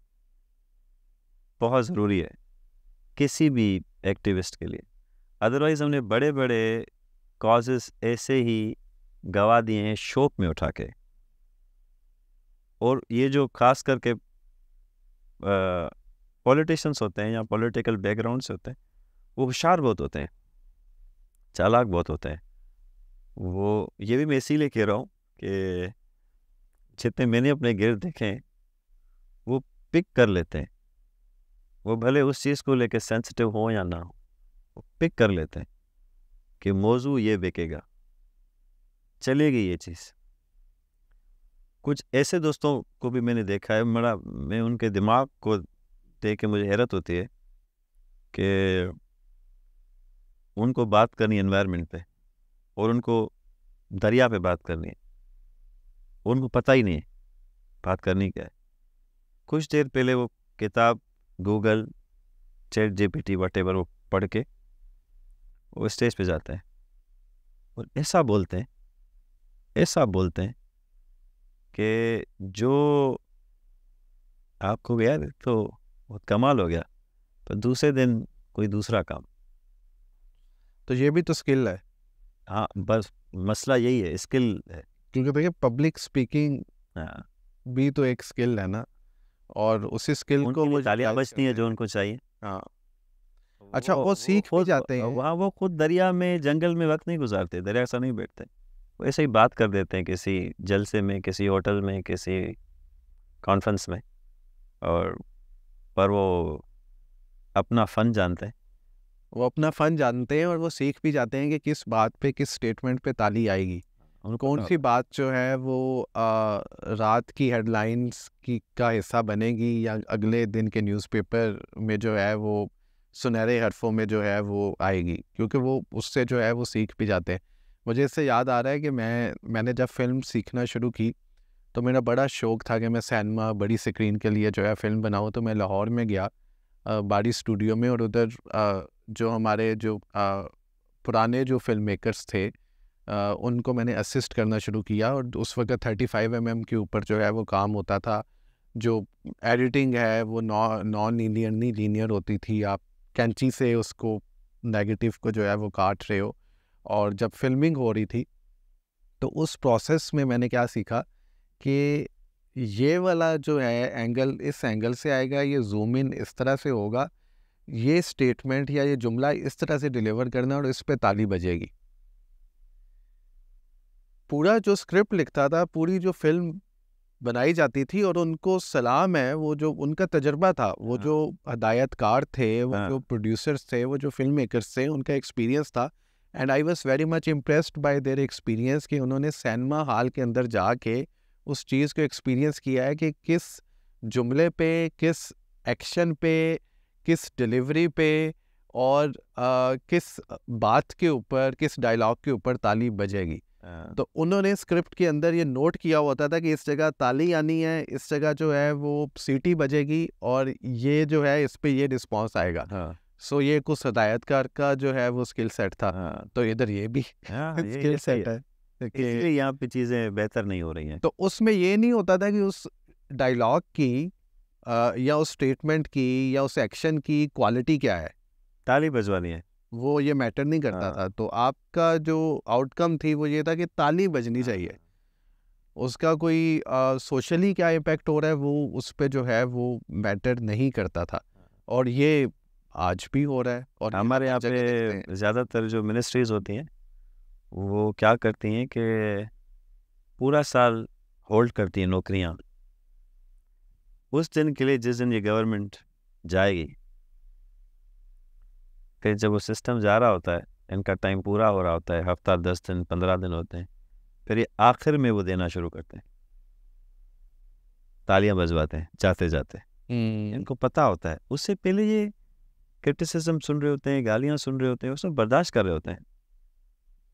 बहुत ज़रूरी है किसी भी एक्टिविस्ट के लिए अदरवाइज़ हमने बड़े बड़े कॉजेस ऐसे ही गवा दिए हैं शोक में उठा के और ये जो खास करके पॉलिटिशियंस होते हैं या पॉलिटिकल बैकग्राउंड से होते हैं वो होशियार बहुत होते हैं चालाक बहुत होते हैं वो ये भी मैं इसीलिए कह रहा हूँ कि जितने मैंने अपने गिर देखे हैं वो पिक कर लेते हैं वो भले उस चीज़ को लेके सेंसिटिव हो या ना हो वो पिक कर लेते हैं कि मौजू ये बिकेगा चलेगी ये चीज़ कुछ ऐसे दोस्तों को भी मैंने देखा है मेरा मैं उनके दिमाग को देखते हैं कि मुझे हैरत होती है कि उनको बात करनी इन्वायरमेंट पे और उनको दरिया पे बात करनी है उनको पता ही नहीं है बात करनी क्या है कुछ देर पहले वो किताब Google chat G P T वो पढ़ के वो स्टेज पे जाते हैं और ऐसा बोलते हैं ऐसा बोलते हैं कि जो आपको यार तो बहुत कमाल हो गया पर दूसरे दिन कोई दूसरा काम तो ये भी तो स्किल है हाँ बस मसला यही है स्किल है क्योंकि देखिए पब्लिक स्पीकिंग हाँ भी तो एक स्किल है ना और उसी स्किल को वो गालियाँ बचती है जो उनको चाहिए हाँ अच्छा वो, वो सीख वो, भी जाते हैं वहाँ वो खुद दरिया में जंगल में वक्त नहीं गुजारते दरिया सा नहीं बैठते वो ऐसे ही बात कर देते हैं किसी जलसे में किसी होटल में किसी कॉन्फ्रेंस में और पर वो अपना फ़न जानते हैं वो अपना फ़न जानते हैं और वो सीख भी जाते हैं कि किस बात पे किस स्टेटमेंट पे ताली आएगी हाँ, कौन सी बात जो है वो आ, रात की हेडलाइंस की का हिस्सा बनेगी या अगले दिन के न्यूज़पेपर में जो है वो सुनहरे हरफों में जो है वो आएगी क्योंकि वो उससे जो है वो सीख भी जाते हैं मुझे इससे याद आ रहा है कि मैं मैंने जब फिल्म सीखना शुरू की तो मेरा बड़ा शौक़ था कि मैं सैनमा बड़ी स्क्रीन के लिए जो है फ़िल्म बनाऊँ तो मैं लाहौर में गया बाड़ी स्टूडियो में और उधर जो हमारे जो पुराने जो फिल्म मेकर्स थे उनको मैंने असिस्ट करना शुरू किया और उस वक़्त थर्टी फाइव एम एम के ऊपर जो है वो काम होता था जो एडिटिंग है वो नॉन लीनियर नहीं लीनियर होती थी आप कैंची से उसको नेगेटिव को जो है वो काट रहे हो और जब फिल्मिंग हो रही थी तो उस प्रोसेस में मैंने क्या सीखा कि ये वाला जो है एंगल इस एंगल से आएगा ये जूम इन इस तरह से होगा ये स्टेटमेंट या ये जुमला इस तरह से डिलीवर करना और इस पर ताली बजेगी पूरा जो स्क्रिप्ट लिखता था पूरी जो फिल्म बनाई जाती थी और उनको सलाम है वो जो उनका तजर्बा था वो हाँ। जो हदायतकार थे वो हाँ। जो प्रोड्यूसर्स थे वो जो फिल्म मेकर्स थे उनका एक्सपीरियंस था and I was very much impressed by their experience कि उन्होंने सैनमा हॉल के अंदर जाके उस चीज़ को एक्सपीरियंस किया है कि किस जुमले पे किस एक्शन पे किस डिलीवरी पे और आ, किस बात के ऊपर किस डायलॉग के ऊपर ताली बजेगी हाँ। तो उन्होंने स्क्रिप्ट के अंदर ये नोट किया होता था कि इस जगह ताली आनी है इस जगह जो है वो सीटी बजेगी और ये जो है इस पे ये रिस्पॉन्स आएगा हाँ। सो ये कुछ हदायतकार का जो है वो स्किल सेट था हाँ। तो इधर ये भी हाँ, स्किल ये सेट है इसलिए यहाँ पे चीज़ें बेहतर नहीं हो रही हैं तो उसमें ये नहीं होता था कि उस डायलॉग की आ, या उस स्टेटमेंट की या उस एक्शन की क्वालिटी क्या है ताली बजवानी है वो ये मैटर नहीं करता हाँ। था तो आपका जो आउटकम थी वो ये था कि ताली बजनी हाँ। चाहिए हाँ। उसका कोई सोशली क्या इम्पेक्ट हो रहा है वो उस पर जो है वो मैटर नहीं करता था हाँ। और ये आज भी हो रहा है और हमारे यहाँ पे ज़्यादातर जो मिनिस्ट्रीज होती हैं वो क्या करती हैं कि पूरा साल होल्ड करती हैं नौकरियाँ उस दिन के लिए जिस दिन ये गवर्नमेंट जाएगी फिर जब वो सिस्टम जा रहा होता है इनका टाइम पूरा हो रहा होता है हफ्ता दस दिन पंद्रह दिन होते हैं फिर ये आखिर में वो देना शुरू करते हैं तालियां बजवाते हैं जाते जाते हम्म। इनको पता होता है उससे पहले ये क्रिटिसिज्म सुन रहे होते हैं गालियां सुन रहे होते हैं उसमें बर्दाश्त कर रहे होते हैं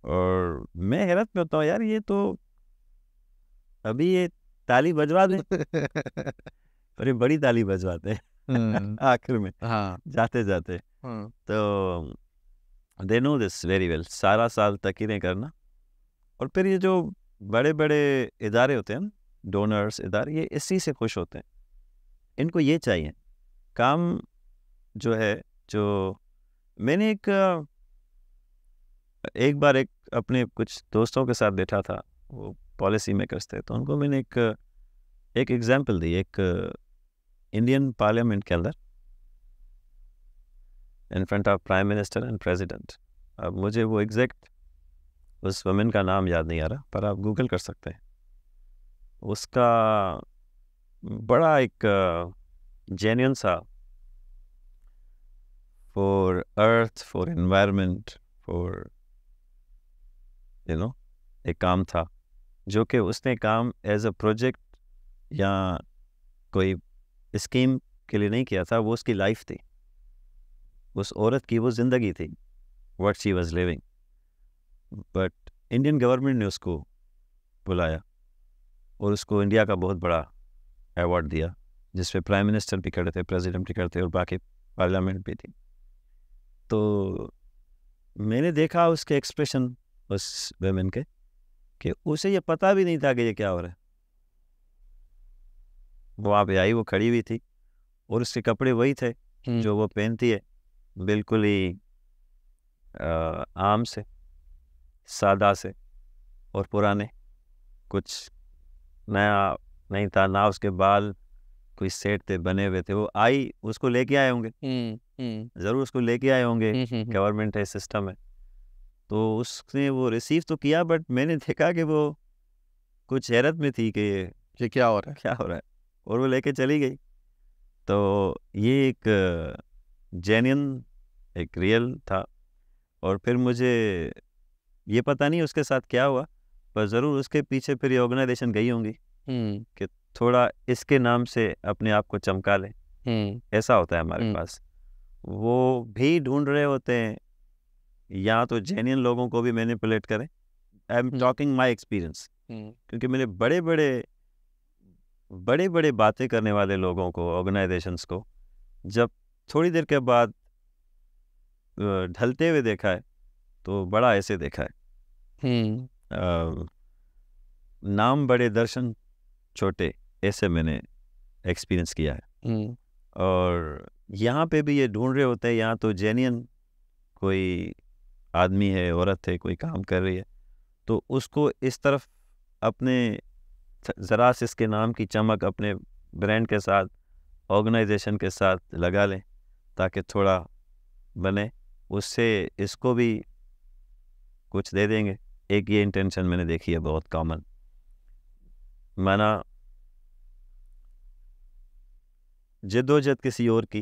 और मैं हैरत में होता हूँ यार ये तो अभी ये ताली बजवा दे पर ये बड़ी ताली बजवाते हम्म। आखिर में हाँ जाते जाते हाँ। तो they know this very well सारा साल तकीरें करना और फिर ये जो बड़े बड़े इदारे होते हैं डोनर्स इदारे ये इसी से खुश होते हैं इनको ये चाहिए काम जो है जो मैंने एक एक बार एक अपने कुछ दोस्तों के साथ बैठा था वो पॉलिसी मेकर्स थे तो उनको मैंने एक एक एग्जाम्पल दी एक इंडियन पार्लियामेंट के अंदर in front of prime minister and president अब मुझे वो एग्जैक्ट उस वमेन का नाम याद नहीं आ रहा पर आप गूगल कर सकते हैं उसका बड़ा एक जेन्यन सा for earth for environment for you know एक काम था जो कि उसने काम एज अ प्रोजेक्ट या कोई स्कीम के लिए नहीं किया था वो उसकी लाइफ थी उस औरत की वो ज़िंदगी थी what she was living but Indian government ने उसको बुलाया और उसको इंडिया का बहुत बड़ा अवार्ड दिया जिस प्राइम मिनिस्टर भी खड़े थे प्रेसिडेंट भी खड़े थे और बाकी पार्लियामेंट भी थी तो मैंने देखा उसके एक्सप्रेशन उस वेमेन के कि उसे ये पता भी नहीं था कि ये क्या हो रहा है वहाँ पे आई वो खड़ी हुई थी और उसके कपड़े वही थे जो वो पहनती है बिल्कुल ही आम से सादा से और पुराने कुछ नया नहीं था ना उसके बाल कोई सेट थे बने हुए थे वो आई उसको लेके आए होंगे जरूर उसको लेके आए होंगे गवर्नमेंट है सिस्टम है तो उसने वो रिसीव तो किया बट मैंने देखा कि वो कुछ हैरत में थी कि ये क्या हो रहा है क्या हो रहा है और वो लेके चली गई तो ये एक जेन्यन एक रियल था और फिर मुझे ये पता नहीं उसके साथ क्या हुआ पर ज़रूर उसके पीछे फिर ये ऑर्गेनाइजेशन गई होंगी हम्म। कि थोड़ा इसके नाम से अपने आप को चमका लें हम्म। ऐसा होता है हमारे हम्म। पास वो भी ढूंढ रहे होते हैं या तो जेन्यन लोगों को भी मैनिपुलेट करें I am talking my experience क्योंकि मैंने बड़े बड़े बड़े बड़े बातें करने वाले लोगों को ऑर्गेनाइजेशंस को जब थोड़ी देर के बाद ढलते हुए देखा है तो बड़ा ऐसे देखा है आ, हम्म। नाम बड़े दर्शन छोटे ऐसे मैंने एक्सपीरियंस किया है हम्म। और यहाँ पे भी ये ढूंढ रहे होते हैं यहाँ तो जेन्यन कोई आदमी है औरत है कोई काम कर रही है तो उसको इस तरफ अपने ज़रा से इसके नाम की चमक अपने ब्रांड के साथ ऑर्गेनाइजेशन के साथ लगा लें ताकि थोड़ा बने उससे इसको भी कुछ दे देंगे एक ये इंटेंशन मैंने देखी है बहुत कॉमन माना जदोजद किसी और की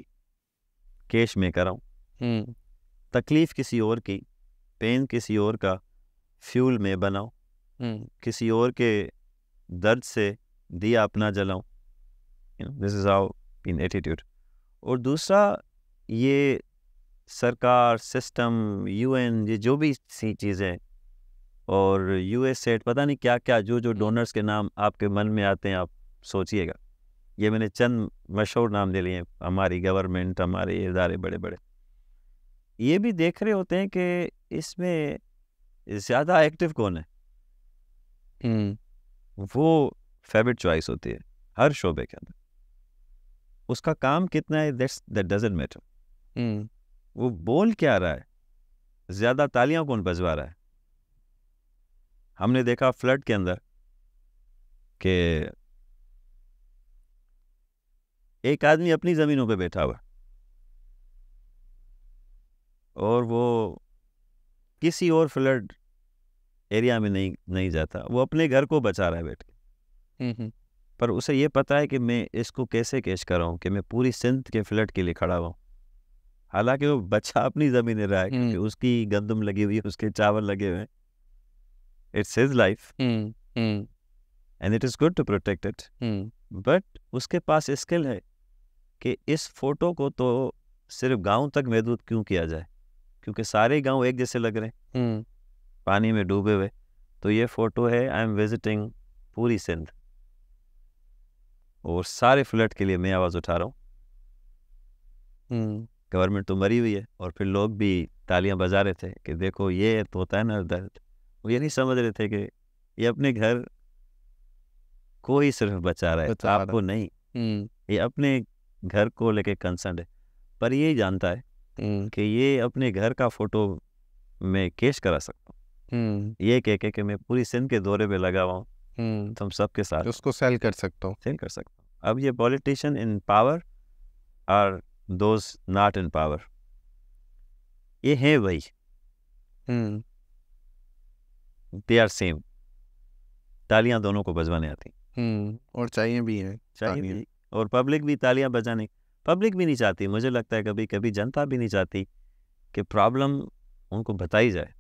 केश में कराऊँ हम्म। तकलीफ़ किसी और की पेन किसी और का फ्यूल में बनाओ हम्म। किसी और के दर्द से दिया अपना जलाओ this is how in attitude और दूसरा ये सरकार सिस्टम यूएन ये जो भी सी चीज़ें और यू एस सेट पता नहीं क्या क्या जो जो डोनर्स हम्म। के नाम आपके मन में आते हैं आप सोचिएगा ये मैंने चंद मशहूर नाम ले लिए हमारी गवर्नमेंट हमारे इदारे बड़े बड़े ये भी देख रहे होते हैं कि इसमें ज़्यादा एक्टिव कौन है हम्म वो फेवरेट चॉइस होती है हर शोबे के अंदर उसका काम कितना है दैट्स दैट डजेंट मैटर वो बोल क्या रहा है ज़्यादा तालियां कौन बजवा रहा है हमने देखा फ्लड के अंदर के एक आदमी अपनी ज़मीनों पे बैठा हुआ और वो किसी और फ्लड एरिया में नहीं नहीं जाता वो अपने घर को बचा रहा है बैठ के पर उसे ये पता है कि मैं इसको कैसे कैश कर रहा हूँ कि मैं पूरी सिंध के फ्लड के लिए खड़ा हुआ हालांकि वो बच्चा अपनी ज़मीन रहा है क्योंकि उसकी गंदम लगी हुई है उसके चावल लगे हुए हैं it's his life and it is good to protect it but उसके पास स्किल है कि इस फोटो को तो सिर्फ गांव तक महदूद क्यों किया जाए क्योंकि सारे गांव एक जैसे लग रहे हैं हम्म। पानी में डूबे हुए तो ये फोटो है आई एम विजिटिंग पूरी सिंध और सारे फ्लैट के लिए मैं आवाज़ उठा रहा हूँ हम्म। गवर्नमेंट तो मरी हुई है और फिर लोग भी तालियां बजा रहे थे कि देखो ये तो होता है ना दर्द वो ये नहीं समझ रहे थे कि ये अपने घर को ही सिर्फ बचा रहा है बचा आपको नहीं हम्म। ये अपने घर को लेके कंसर्न है पर ये जानता है कि ये अपने घर का फोटो मैं कैश करा सकता हूँ ये कह के कि मैं पूरी सिंध के दौरे पे लगा हुआ तुम तो सब के साथ उसको सेल कर सकता हूँ सेल कर सकता हूँ अब ये politician in power are those not in power ये है वही दे आर सेम तालियां दोनों को बजवाने आती और चाहिए भी है चाहिए भी और पब्लिक भी तालियां बजाने पब्लिक भी नहीं चाहती मुझे लगता है कभी कभी जनता भी नहीं चाहती कि प्रॉब्लम उनको बताई जाए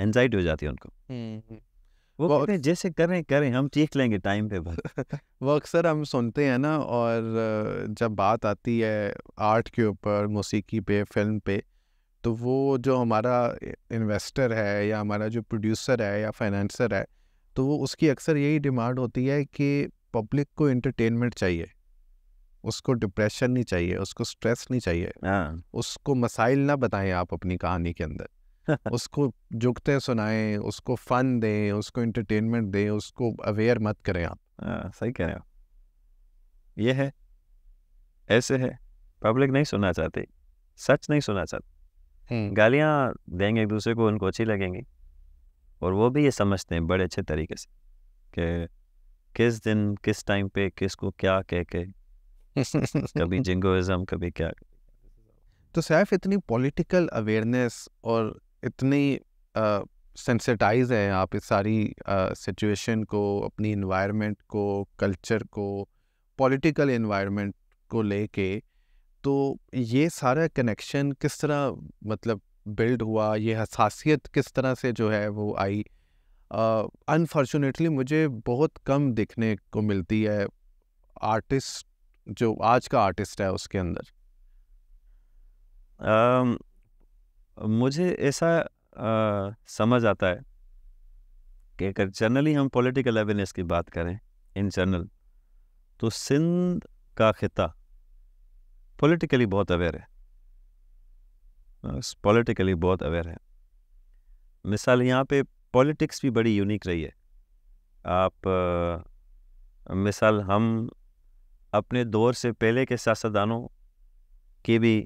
एनजाइटी हो जाती है उनको हम्म, वो कहते जैसे करें करें हम ठीक लेंगे टाइम पे बस वो अक्सर हम सुनते हैं ना और जब बात आती है आर्ट के ऊपर मौसीकी पे फिल्म पे तो वो जो हमारा इन्वेस्टर है या हमारा जो प्रोड्यूसर है या फाइनेंसर है तो वो उसकी अक्सर यही डिमांड होती है कि पब्लिक को एंटरटेनमेंट चाहिए उसको डिप्रेशन नहीं चाहिए उसको स्ट्रेस नहीं चाहिए हाँ। उसको मसाइल ना बताएं आप अपनी कहानी के अंदर उसको जुगते सुनाएं उसको फन दें उसको इंटरटेनमेंट दें उसको अवेयर मत करें आप हाँ, सही कह रहे हो ये है ऐसे है पब्लिक नहीं सुनना चाहती सच नहीं सुनना चाहती गालियाँ देंगे एक दूसरे को उनको अच्छी लगेंगी और वो भी ये समझते हैं बड़े अच्छे तरीके से कि किस दिन किस टाइम पे किसको क्या कह के कभी जिंगोइज्म कभी क्या तो सैफ इतनी पॉलिटिकल अवेयरनेस और इतनी सेंसिटाइज हैं आप इस सारी सिचुएशन को अपनी इन्वायरमेंट को कल्चर को पॉलिटिकल इन्वायरमेंट को लेके तो ये सारा कनेक्शन किस तरह मतलब बिल्ड हुआ ये हसासियत किस तरह से जो है वो आई अनफॉर्चुनेटली uh, मुझे बहुत कम दिखने को मिलती है आर्टिस्ट जो आज का आर्टिस्ट है उसके अंदर आ, मुझे ऐसा समझ आता है कि अगर जनरली हम पॉलिटिकल अवेयरनेस की बात करें इन जनरल तो सिंध का खिता पॉलिटिकली बहुत अवेयर है पॉलिटिकली बहुत अवेयर है मिसाल यहाँ पे पॉलिटिक्स भी बड़ी यूनिक रही है आप आ, मिसाल हम अपने दौर से पहले के सियासतदानों की भी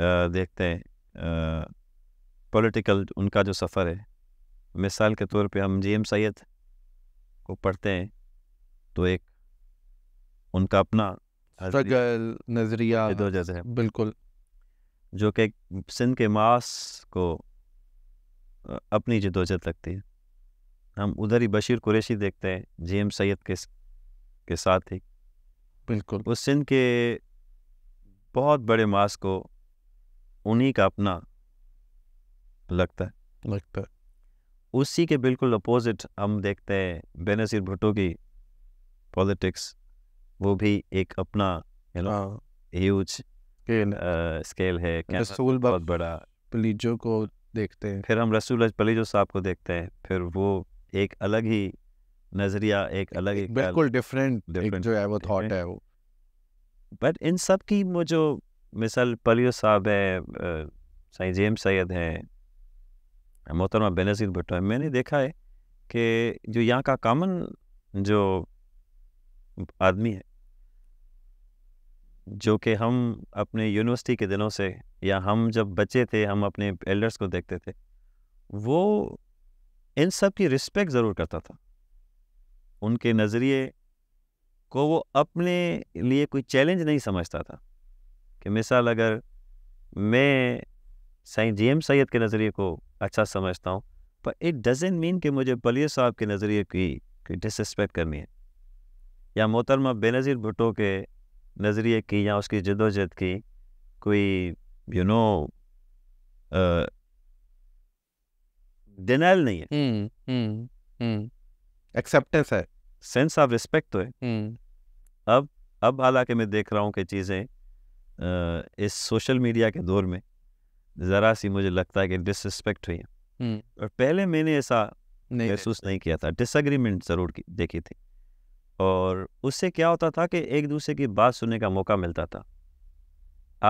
आ, देखते हैं पॉलिटिकल उनका जो सफ़र है मिसाल के तौर पे हम जी एम सैद को पढ़ते हैं तो एक उनका अपना नज़रिया है बिल्कुल जो कि सिंध के मास को अपनी जदोजहद लगती है हम उधर ही बशीर कुरैशी देखते हैं जी एम सैद के के साथ ही बिल्कुल उस सिंध के बहुत बड़े मास को उन्हीं का अपना लगता है लगता है उसी के बिल्कुल अपोजिट हम देखते हैं बेनसीर भुट्टो की पॉलिटिक्स वो भी एक अपना यू नो ह्यूज स्केल है मतलब रसूल बहुत बड़ा पलीजो को देखते हैं फिर हम रसूल पलीजो साहब को देखते हैं फिर वो एक अलग ही नजरिया एक अलग एक बिल्कुल डिफरेंट जो है वो थॉट है वो बट इन सब की वो जो मिसल पलियो साहब है साईं जेम सैद हैं मोहतरमा बेनजीर भुट्टो है मैंने देखा है कि जो यहाँ का कॉमन जो आदमी है जो कि हम अपने यूनिवर्सिटी के दिनों से या हम जब बच्चे थे हम अपने एल्डर्स को देखते थे वो इन सब की रिस्पेक्ट ज़रूर करता था उनके नज़रिए को वो अपने लिए कोई चैलेंज नहीं समझता था कि मिसाल अगर मैं साईं जी एम सैद के नज़रिए को अच्छा समझता हूँ पर इट डजेंट मीन कि मुझे बलिय साहब के नज़रिए की कोई डिसरिस्पेक्ट करनी है या मोहतरमा बेनज़ीर भुट्टो के नज़रिए की या उसकी जदोजहद की कोई यू नो डिनाइल नहीं है हुँ, हुँ, हुँ. एक्सेप्टेंस है सेंस ऑफ रिस्पेक्ट तो है हम्म। अब अब हालांकि मैं देख रहा हूँ कि चीज़ें इस सोशल मीडिया के दौर में ज़रा सी मुझे लगता है कि डिसरिस्पेक्ट हुई है हम्म। और पहले मैंने ऐसा महसूस नहीं, नहीं किया था डिसग्रीमेंट ज़रूर की देखी थी और उससे क्या होता था कि एक दूसरे की बात सुनने का मौका मिलता था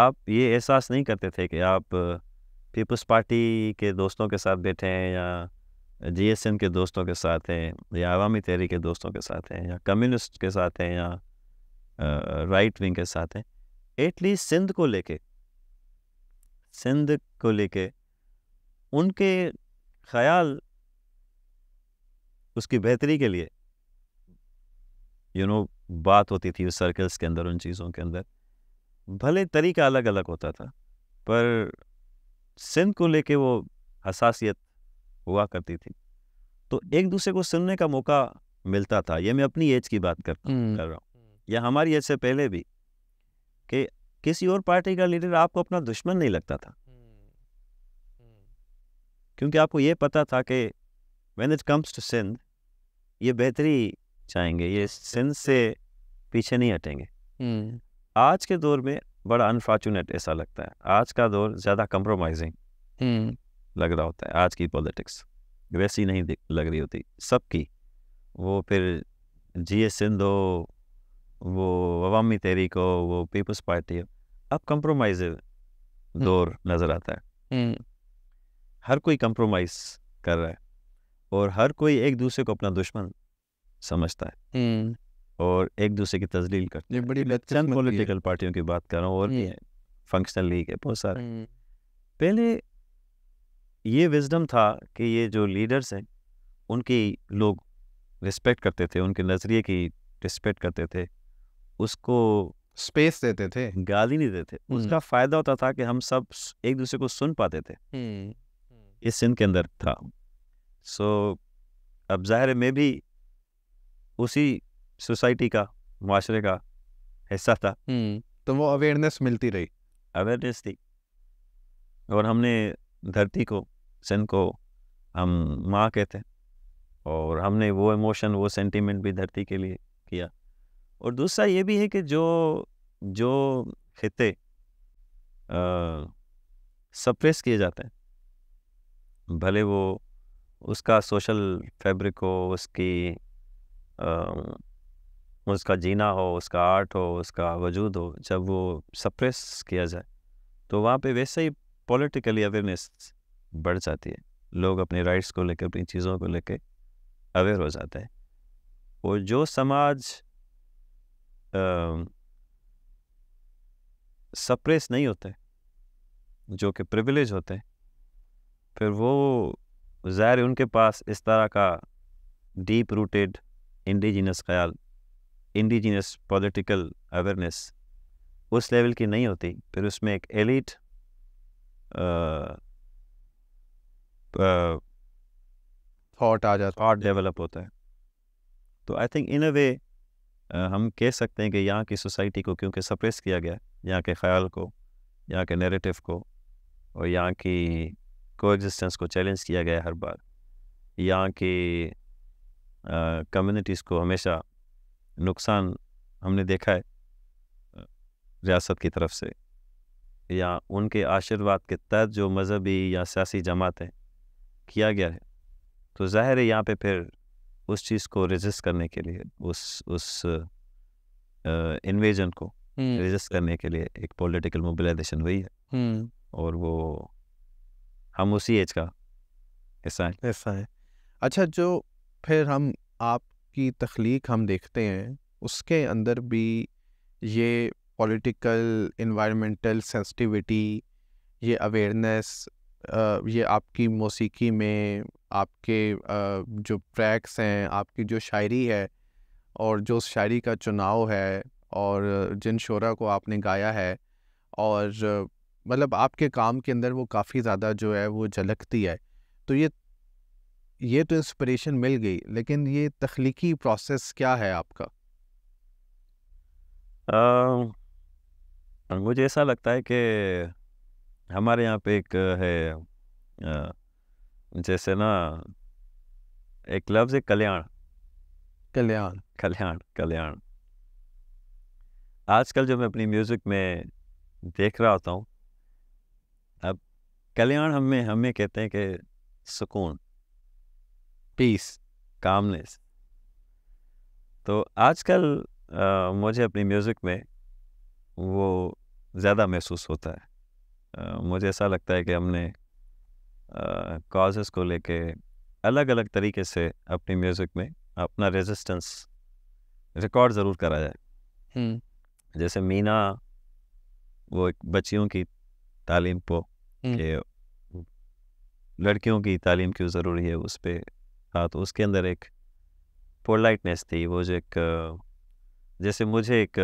आप ये एहसास नहीं करते थे कि आप पीपल्स पार्टी के दोस्तों के साथ बैठे हैं या जी के दोस्तों के साथ हैं या अवामी तहरी के दोस्तों के साथ हैं या कम्युनिस्ट के साथ हैं या राइट विंग के साथ हैं एटलीस्ट सिंध को लेके सिंध को लेके उनके ख्याल उसकी बेहतरी के लिए यू you नो know, बात होती थी उस सर्कल्स के अंदर उन चीज़ों के अंदर भले तरीका अलग अलग होता था पर सिंध को लेके वो हसासियत हुआ करती थी तो एक दूसरे को सुनने का मौका मिलता था ये मैं अपनी एज की बात कर कर रहा हूँ या हमारी एज से पहले भी कि किसी और पार्टी का लीडर आपको अपना दुश्मन नहीं लगता था क्योंकि आपको ये पता था कि when it comes to Sindh ये बेहतरी चाहेंगे ये सिंध हाँ, से पीछे नहीं हटेंगे आज के दौर में बड़ा अनफॉर्चुनेट ऐसा लगता है आज का दौर ज़्यादा कम्प्रोमाइजिंग लग रहा होता है आज की पॉलिटिक्स वैसी नहीं लग रही होती सबकी वो फिर जी एस सिंध हो वो अवामी तहरीक हो वो पीपल्स पार्टी हो अब कंप्रोमाइज हम्म। दौर नज़र आता है हम्म। हर कोई कंप्रोमाइज कर रहा है और हर कोई एक दूसरे को अपना दुश्मन समझता है हम्म। और एक दूसरे की तजलील करते हैं बड़ी चंद पॉलिटिकल पार्टियों की बात कर रहा हूँ और फंक्शनल लीग है बहुत सारे पहले ये विजडम था कि ये जो लीडर्स हैं उनकी लोग रिस्पेक्ट करते थे उनके नज़रिए की रिस्पेक्ट करते थे उसको स्पेस देते थे गाली नहीं देते उसका हम्म। फ़ायदा होता था कि हम सब एक दूसरे को सुन पाते थे इस हम्म। सिंध के अंदर था सो so, अब ज़ाहिर में भी उसी सोसाइटी का माशरे का हिस्सा था हम्म। तो वो अवेयरनेस मिलती रही अवेयरनेस थी और हमने धरती को सन को हम माँ कहते हैं और हमने वो इमोशन वो सेंटीमेंट भी धरती के लिए किया और दूसरा ये भी है कि जो जो खिते सप्रेस किए जाते हैं भले वो उसका सोशल फैब्रिक हो उसकी आ, उसका जीना हो उसका आर्ट हो उसका वजूद हो जब वो सप्रेस किया जाए तो वहाँ पे वैसे ही पॉलिटिकली अवेयरनेस बढ़ जाती है लोग अपने राइट्स को लेकर अपनी चीज़ों को लेकर अवेयर हो जाता है और जो समाज सप्रेस नहीं होते जो कि प्रिविलेज होते हैं फिर वो ज़ाहिर उनके पास इस तरह का डीप रूटेड इंडिजीनस ख्याल इंडिजीनस पॉलिटिकल अवेयरनेस उस लेवल की नहीं होती फिर उसमें एक एलिट थॉट आ जाता थॉट डेवलप होता है तो आई थिंक इन अ वे हम कह सकते हैं कि यहाँ की सोसाइटी को क्योंकि सप्रेस किया गया यहाँ के ख्याल को यहाँ के नेरेटिव को और यहाँ की को एग्जिस्टेंस को चैलेंज किया गया हर बार यहाँ की कम्युनिटीज़ को हमेशा नुकसान हमने देखा है रियासत की तरफ से या उनके आशीर्वाद के तहत जो मजहबी या सियासी जमातें किया गया है तो ज़ाहिर है यहाँ पे फिर उस चीज़ को रजिस्ट करने के लिए उस उस इन्वेजन को रजिस्ट हम्म। करने के लिए एक पॉलिटिकल मोबिलाइजेशन हुई है हम्म। और वो हम उसी एज का ऐसा है ऐसा है अच्छा जो फिर हम आपकी तख्लीक हम देखते हैं उसके अंदर भी ये पॉलिटिकल इन्वायरमेंटल सेंसिटिविटी ये अवेयरनेस ये आपकी मौसीकी में आपके जो ट्रैक्स हैं आपकी जो शायरी है और जो शायरी का चुनाव है और जिन शोरा को आपने गाया है और मतलब आपके काम के अंदर वो काफ़ी ज़्यादा जो है वो झलकती है तो ये ये तो इंस्पिरेशन मिल गई लेकिन ये तख्लीकी प्रोसेस क्या है आपका मुझे ऐसा लगता है कि हमारे यहाँ पे एक है जैसे ना एक लफ्ज़ है कल्याण कल्याण कल्याण कल्याण आजकल जो मैं अपनी म्यूज़िक में देख रहा होता हूँ अब कल्याण हमें हमें कहते हैं कि सुकून पीस कामनेस तो आजकल मुझे अपनी म्यूज़िक में वो ज़्यादा महसूस होता है आ, मुझे ऐसा लगता है कि हमने काजेस को लेके अलग अलग तरीके से अपनी म्यूज़िक में अपना रेजिस्टेंस रिकॉर्ड ज़रूर करा जाए जैसे मीना वो एक बच्चियों की तालीम को के लड़कियों की तालीम क्यों ज़रूरी है उस पर हाँ तो उसके अंदर एक पोलाइटनेस थी वो जो एक जैसे मुझे एक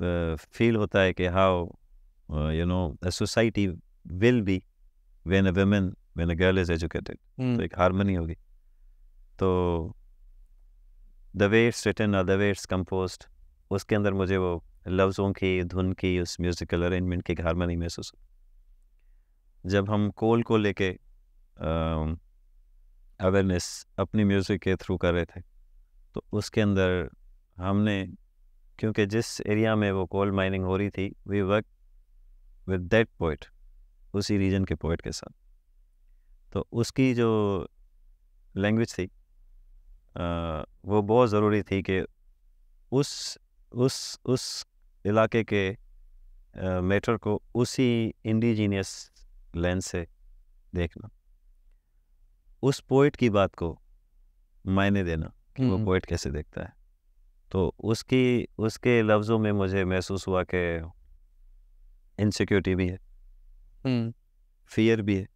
फील होता है कि how you know a society will be when a women when a girl is educated तो एक हारमोनी होगी तो the way it's written the way it's compose उसके अंदर मुझे वो लफ्ज़ों की धुन की उस म्यूज़िकल अरेंजमेंट की एक हारमोनी महसूस हो जब हम कोल को लेके अवेयरनेस um, अपनी म्यूज़िक के थ्रू कर रहे थे तो उसके अंदर हमने क्योंकि जिस एरिया में वो कोल माइनिंग हो रही थी we work with that poet उसी रीजन के पोइट के साथ तो उसकी जो लैंग्वेज थी आ, वो बहुत ज़रूरी थी कि उस उस उस इलाके के मेटर मैटर को उसी इंडिजीनियस लेंस से देखना उस पोइट की बात को मायने देना कि वो पोइट हम्म। कैसे देखता है तो उसकी उसके लफ्ज़ों में मुझे महसूस हुआ कि इनसिक्योरिटी भी है फियर भी है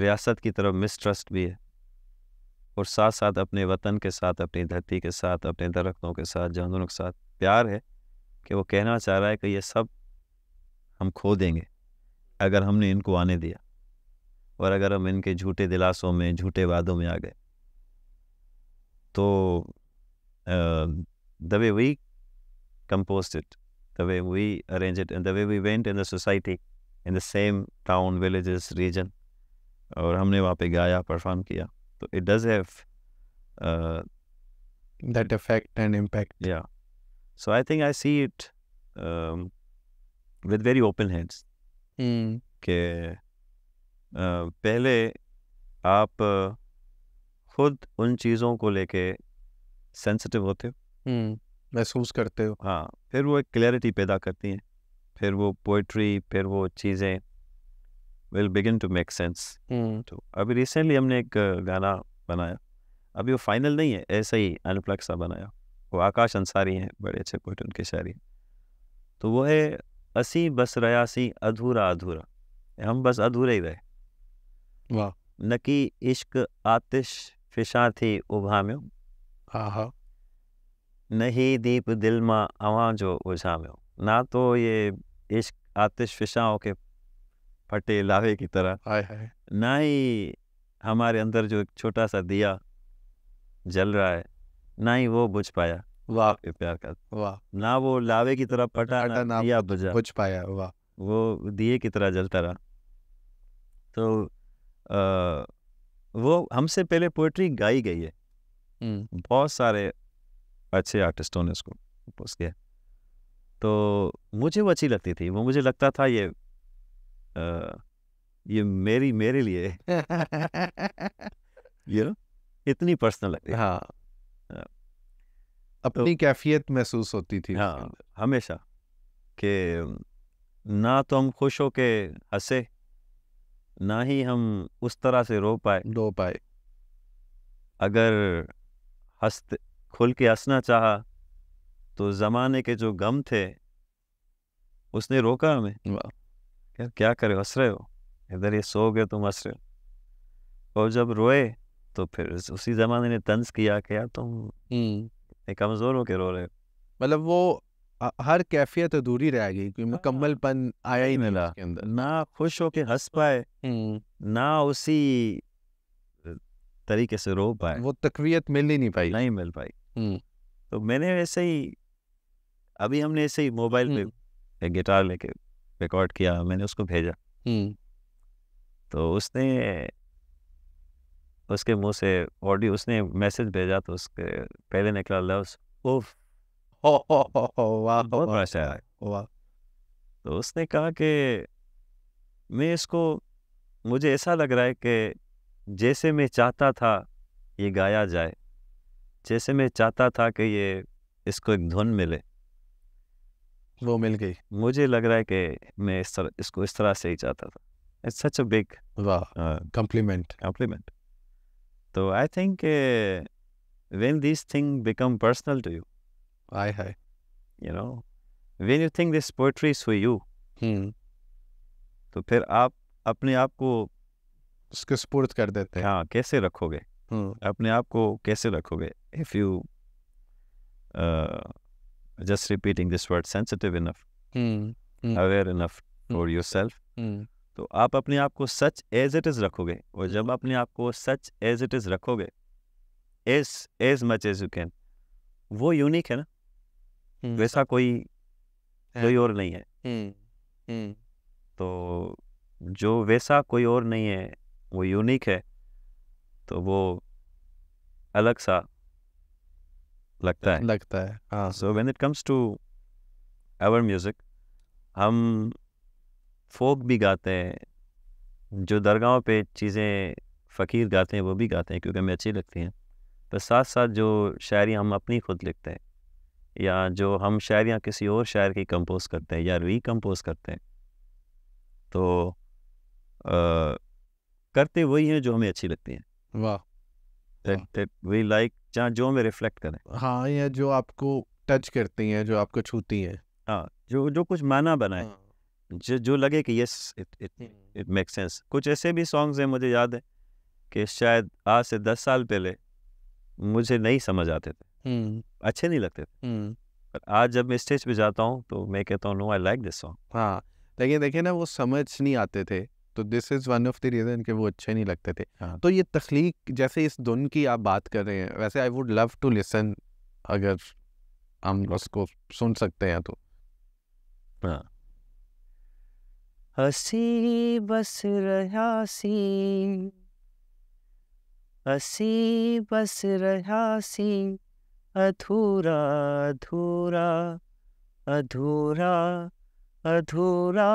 रियासत की तरफ मिसट्रस्ट भी है और साथ साथ अपने वतन के साथ अपनी धरती के साथ अपने दरख्तों के साथ जानवरों के साथ प्यार है कि वो कहना चाह रहा है कि ये सब हम खो देंगे अगर हमने इनको आने दिया और अगर हम इनके झूठे दिलासों में झूठे वादों में आ गए तो Um, the way we composed it, the way we arranged it, and the way we went in the society, in the same town, villages, region. और हमने वहाँ पे गाया परफॉर्म किया तो it does have that effect and impact I so I think I see it with के uh, पहले आप uh, खुद उन चीज़ों को लेके सेंसिटिव होते हो महसूस करते हो हाँ फिर वो एक क्लैरिटी पैदा करती हैं फिर वो पोइट्री फिर वो चीज़ें will begin to make sense तो अभी रिसेंटली हमने एक गाना बनाया अभी वो फाइनल नहीं है ऐसा ही अनप्लग सा बनाया वो आकाश अंसारी हैं बड़े अच्छे पोइट उनके शायरी तो वो है असी बस रया सी अधूरा अधूरा हम बस अधूरे ही रहे वाह न कि इश्क आतिश फिशा थी उभा में હા हाँ, हाँ। दीप दिल દીપ દિલમાં અવાં જો ना तो ये इश्क आतिश फिशाओं के फटे लावे की तरह हाय हाय ना ही हमारे अंदर जो एक छोटा सा दिया जल रहा है ना ही वो बुझ पाया वाह प्यार का वाह ना वो लावे की तरह फटा ना, ना दिया बुझा बुझ पाया वाह वो दिए की तरह जलता रहा तो आ, वो हमसे पहले पोइट्री गाई गई है हम्म। बहुत सारे अच्छे आर्टिस्टों ने उसको कंपोज किया तो मुझे वो अच्छी लगती थी वो मुझे लगता था ये आ, ये मेरी मेरे लिए यू नो इतनी पर्सनल लगती हाँ, हाँ। तो अपनी तो, कैफियत महसूस होती थी हाँ हमेशा कि ना तो हम खुश हो के हंसे ना ही हम उस तरह से रो पाए रो पाए अगर हंसते खुल के हंसना चाहा तो ज़माने के जो गम थे उसने रोका हमें यार क्या करे हंस रहे हो इधर ये सो गए तुम हंस रहे हो और जब रोए तो फिर उसी ज़माने ने तंज किया कि यार तुम हम्म। कमज़ोर हो के रो रहे हो मतलब वो हर कैफियत अधूरी तो रह गई क्योंकि हाँ। मुकम्मलपन आया ही नहीं, नहीं ना खुश हो के हंस हम्म। पाए ना उसी तरीके से रो पाए वो तकवीत मिल ही नहीं पाई नहीं मिल पाई तो मैंने ऐसे ही अभी हमने ऐसे ही मोबाइल पे गिटार लेके रिकॉर्ड किया मैंने उसको भेजा तो उसने उसके मुंह से ऑडियो उसने मैसेज भेजा तो उसके पहले निकला लव्स उफ अच्छा तो उसने कहा कि मैं इसको मुझे ऐसा लग रहा है कि जैसे मैं चाहता था ये गाया जाए जैसे मैं चाहता था कि ये इसको एक धुन मिले वो मिल गई मुझे लग रहा है कि मैं इस तरह इसको इस तरह से ही चाहता था इट्स सच अ बिग वाह कॉम्प्लीमेंट uh, कॉम्प्लीमेंट तो I think when this thing become personal to you I है you know when you think this poetry is for you तो फिर आप अपने आप को उसके सपोर्ट कर देते हैं हाँ कैसे रखोगे हम्म। अपने आप को कैसे रखोगे if you just repeating this word sensitive enough aware enough for yourself तो आप अपने आप को सच एज इट इज रखोगे और जब अपने आप को सच एज इट इज रखोगे as as much as you can वो यूनिक है ना hmm. वैसा कोई कोई और नहीं है hmm. Hmm. तो जो वैसा कोई और नहीं है वो यूनिक है तो वो अलग सा लगता है लगता है हाँ so when it comes to our music हम फोक भी गाते हैं जो दरगाहों पे चीज़ें फ़कीर गाते हैं वो भी गाते हैं क्योंकि हमें अच्छी लगती हैं पर साथ साथ जो शायरी हम अपनी खुद लिखते हैं या जो हम शायरियाँ किसी और शायर की कंपोज करते हैं या री करते हैं तो करते वही हैं जो हमें अच्छी लगती हैं वाह वी लाइक जहाँ जो हमें रिफ्लेक्ट करें हाँ या जो आपको टच करती हैं जो आपको छूती हैं हाँ जो जो कुछ माना बनाए हाँ। जो जो लगे कि yes it it it make sense कुछ ऐसे भी सॉन्ग्स हैं मुझे याद है कि शायद आज से दस साल पहले मुझे नहीं समझ आते थे हम्म। अच्छे नहीं लगते थे हम्म। पर आज जब मैं स्टेज पे जाता हूँ तो मैं कहता हूँ no I like this song हाँ लेकिन देखिए ना वो समझ नहीं आते थे तो this is one of the reason कि वो अच्छे नहीं लगते थे हाँ. तो ये तख्लीक जैसे इस धुन की आप बात कर रहे हैं वैसे I would love to listen अगर हम उसको सुन सकते हैं तो हाँ हसी बस रहा सी हसी बस रहा सी अधूरा अधूरा अधूरा अधूरा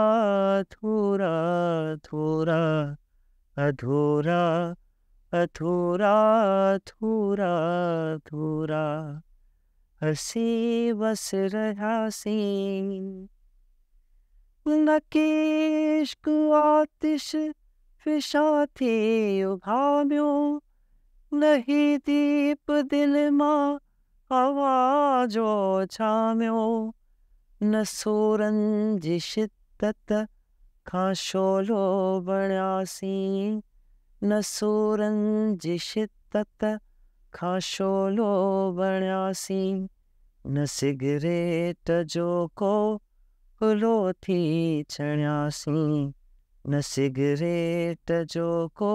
अधूरा अधूरा अधूरा अधूरा अधूरा अधूरा हसी बस रहा सी नकेश को आतिश फिशा थे उभाव्यो नहीं दीप दिल मां आवाजो छाम्यो न सोरंजिश तत खां शोलो न सोरंजिश तत खां शोलो बणासीं न सिगरेट जो को फुलो थी चणियासीं न सिगरेट जो को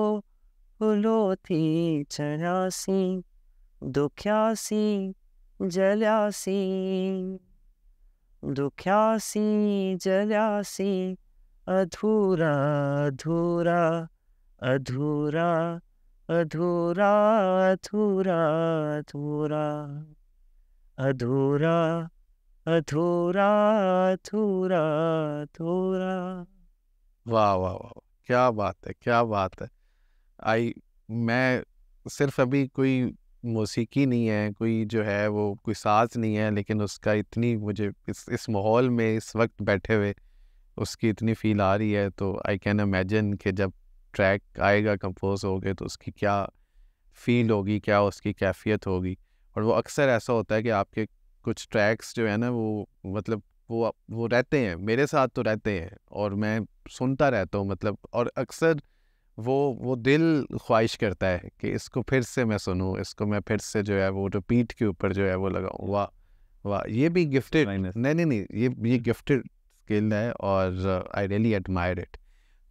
फुलो थी चणियासीं दुख्यासी जलियासीं दुख्यासी सी अधूरा अधूरा अधूरा अधूरा अधूरा अधूरा अधूरा अधूरा अधूरा अधूरा वाह वाह वाह क्या बात है क्या बात है आई मैं सिर्फ अभी कोई मौसीकी नहीं है कोई जो है वो कोई साज नहीं है लेकिन उसका इतनी मुझे इस इस माहौल में इस वक्त बैठे हुए उसकी इतनी फील आ रही है तो आई कैन इमेजिन कि जब ट्रैक आएगा कंपोज हो गए तो उसकी क्या फील होगी क्या उसकी कैफियत होगी और वो अक्सर ऐसा होता है कि आपके कुछ ट्रैक्स जो है ना वो मतलब वो वो रहते हैं मेरे साथ तो रहते हैं और मैं सुनता रहता हूँ मतलब और अक्सर वो वो दिल ख्वाहिश करता है कि इसको फिर से मैं सुनूँ इसको मैं फिर से जो है वो जो पीठ के ऊपर जो है वो लगाऊँ वाह वाह ये भी गिफ्टेड नहीं नहीं नहीं ये ये गिफ्टेड स्किल है और आई रियली एडमायर इट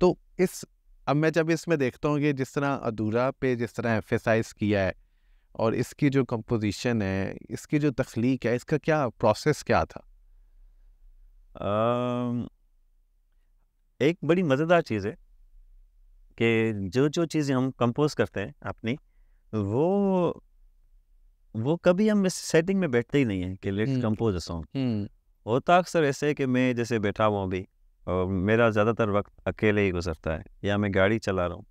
तो इस अब मैं जब इसमें देखता हूँ कि जिस तरह अधूरा पे जिस तरह एफेसाइज किया है और इसकी जो कंपोजिशन है इसकी जो तख्लीक है इसका क्या प्रोसेस क्या था आ, एक बड़ी मज़ेदार चीज़ है कि जो जो चीज़ें हम कंपोज करते हैं अपनी वो वो कभी हम इस सेटिंग में बैठते ही नहीं है कि लेट्स कंपोज अ सॉन्ग होता अक्सर ऐसे कि मैं जैसे बैठा हुआ अभी और मेरा ज़्यादातर वक्त अकेले ही गुजरता है या मैं गाड़ी चला रहा हूँ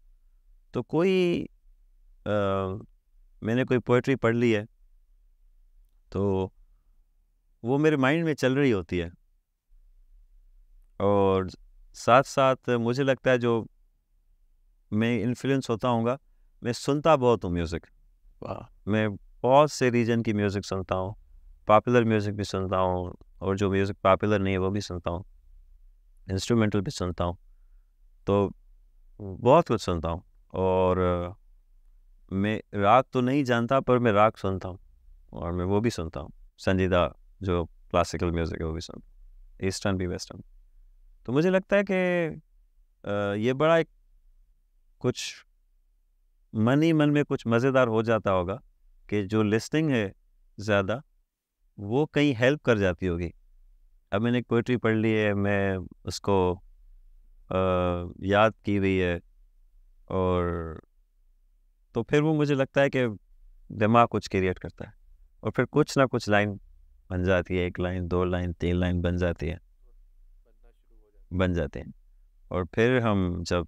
तो कोई आ, मैंने कोई पोइट्री पढ़ ली है तो वो मेरे माइंड में चल रही होती है और साथ साथ मुझे लगता है जो मैं इन्फ्लुएंस होता हूँ मैं सुनता बहुत हूँ म्यूज़िक मैं बहुत से रीजन की म्यूज़िक सुनता हूँ पॉपुलर म्यूज़िक भी सुनता हूँ और जो म्यूज़िक पॉपुलर नहीं है वो भी सुनता हूँ इंस्ट्रूमेंटल भी सुनता हूँ तो बहुत कुछ सुनता हूँ और मैं राग तो नहीं जानता पर मैं राग सुनता हूँ और मैं वो भी सुनता हूँ संजीदा जो क्लासिकल म्यूज़िक है वो भी सुनता हूँ ईस्टर्न भी वेस्टर्न तो मुझे लगता है कि ये बड़ा एक कुछ मन ही मन में कुछ मज़ेदार हो जाता होगा कि जो लिस्निंग है ज़्यादा वो कहीं हेल्प कर जाती होगी अब मैंने पोइट्री पढ़ ली है मैं उसको आ, याद की हुई है और तो फिर वो मुझे लगता है कि दिमाग कुछ क्रिएट करता है और फिर कुछ ना कुछ लाइन बन जाती है एक लाइन दो लाइन तीन लाइन बन जाती है बन जाते हैं और फिर हम जब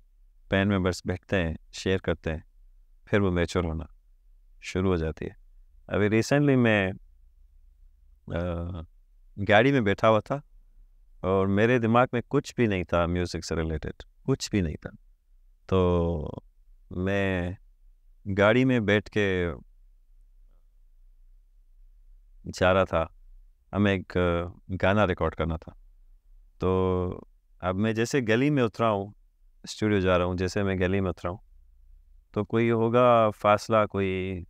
पैन में बस बैठते हैं शेयर करते हैं फिर वो मेचोर होना शुरू हो जाती है अभी रिसेंटली मैं गाड़ी में बैठा हुआ था और मेरे दिमाग में कुछ भी नहीं था म्यूज़िक से रिलेटेड कुछ भी नहीं था तो मैं गाड़ी में बैठ के जा रहा था हमें एक गाना रिकॉर्ड करना था तो अब मैं जैसे गली में उतरा हूँ स्टूडियो जा रहा हूँ जैसे मैं गली में उतरा हूँ तो कोई होगा फासला कोई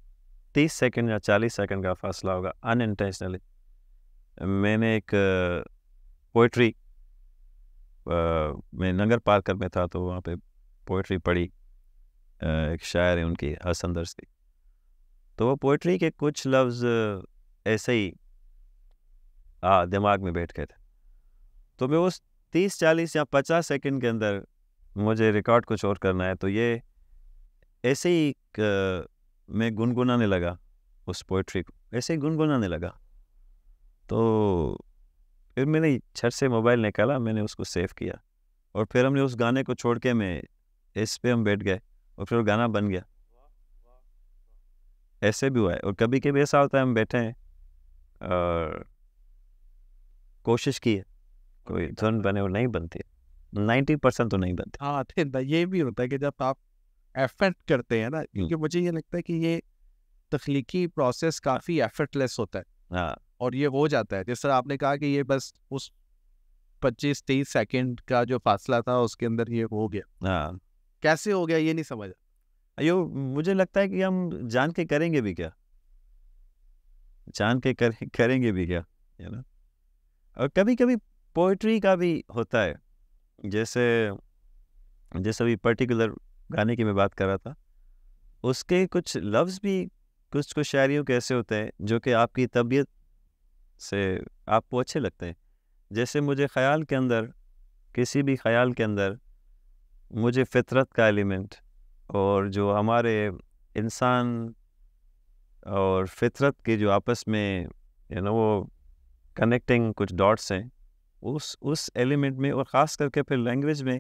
तीस सेकेंड या चालीस सेकेंड का फासला होगा अन इंटेंशनली मैंने एक पोइट्री मैं नगर पार्कर में था तो वहाँ पे पोइट्री पढ़ी एक शायर है उनकी हसन की तो वो पोइट्री के कुछ लफ्ज़ ऐसे ही आ दिमाग में बैठ गए थे तो मैं उस तीस चालीस या पचास सेकंड के अंदर मुझे रिकॉर्ड कुछ और करना है तो ये ऐसे ही मैं गुनगुनाने लगा उस पोइट्री को ऐसे ही गुनगुनाने लगा तो फिर मैंने छत से मोबाइल निकाला मैंने उसको सेव किया और फिर हमने उस गाने को छोड़ के मैं इस पे हम बैठ गए और फिर गाना बन गया ऐसे भी हुआ है और कभी कभी ऐसा होता है हम बैठे हैं और कोशिश की है कोई धुन बने और नहीं बनती है नाइनटी परसेंट तो नहीं बनते हाँ फिर ये भी होता है कि जब आप एफर्ट करते हैं ना क्योंकि मुझे ये लगता है कि ये तख्लीकी प्रोसेस काफ़ी एफर्टलेस होता है हाँ और ये हो जाता है जिस तरह आपने कहा कि ये बस उस पच्चीस तेईस सेकेंड का जो फासला था उसके अंदर ये हो गया हाँ कैसे हो गया ये नहीं समझ अयो मुझे लगता है कि हम जान के करेंगे भी क्या जान के करें, करेंगे भी क्या है ना और कभी कभी पोइट्री का भी होता है जैसे जैसे अभी पर्टिकुलर गाने की मैं बात कर रहा था उसके कुछ लफ्ज़ भी कुछ कुछ शायरियों के ऐसे होते हैं जो कि आपकी तबीयत से आपको अच्छे लगते हैं जैसे मुझे ख्याल के अंदर किसी भी ख्याल के अंदर मुझे फितरत का एलिमेंट और जो हमारे इंसान और फितरत के जो आपस में यू नो वो कनेक्टिंग कुछ डॉट्स हैं उस उस एलिमेंट में और ख़ास करके फिर लैंग्वेज में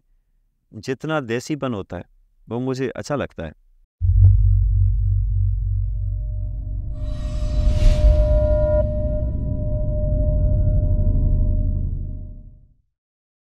जितना देसीपन होता है वो मुझे अच्छा लगता है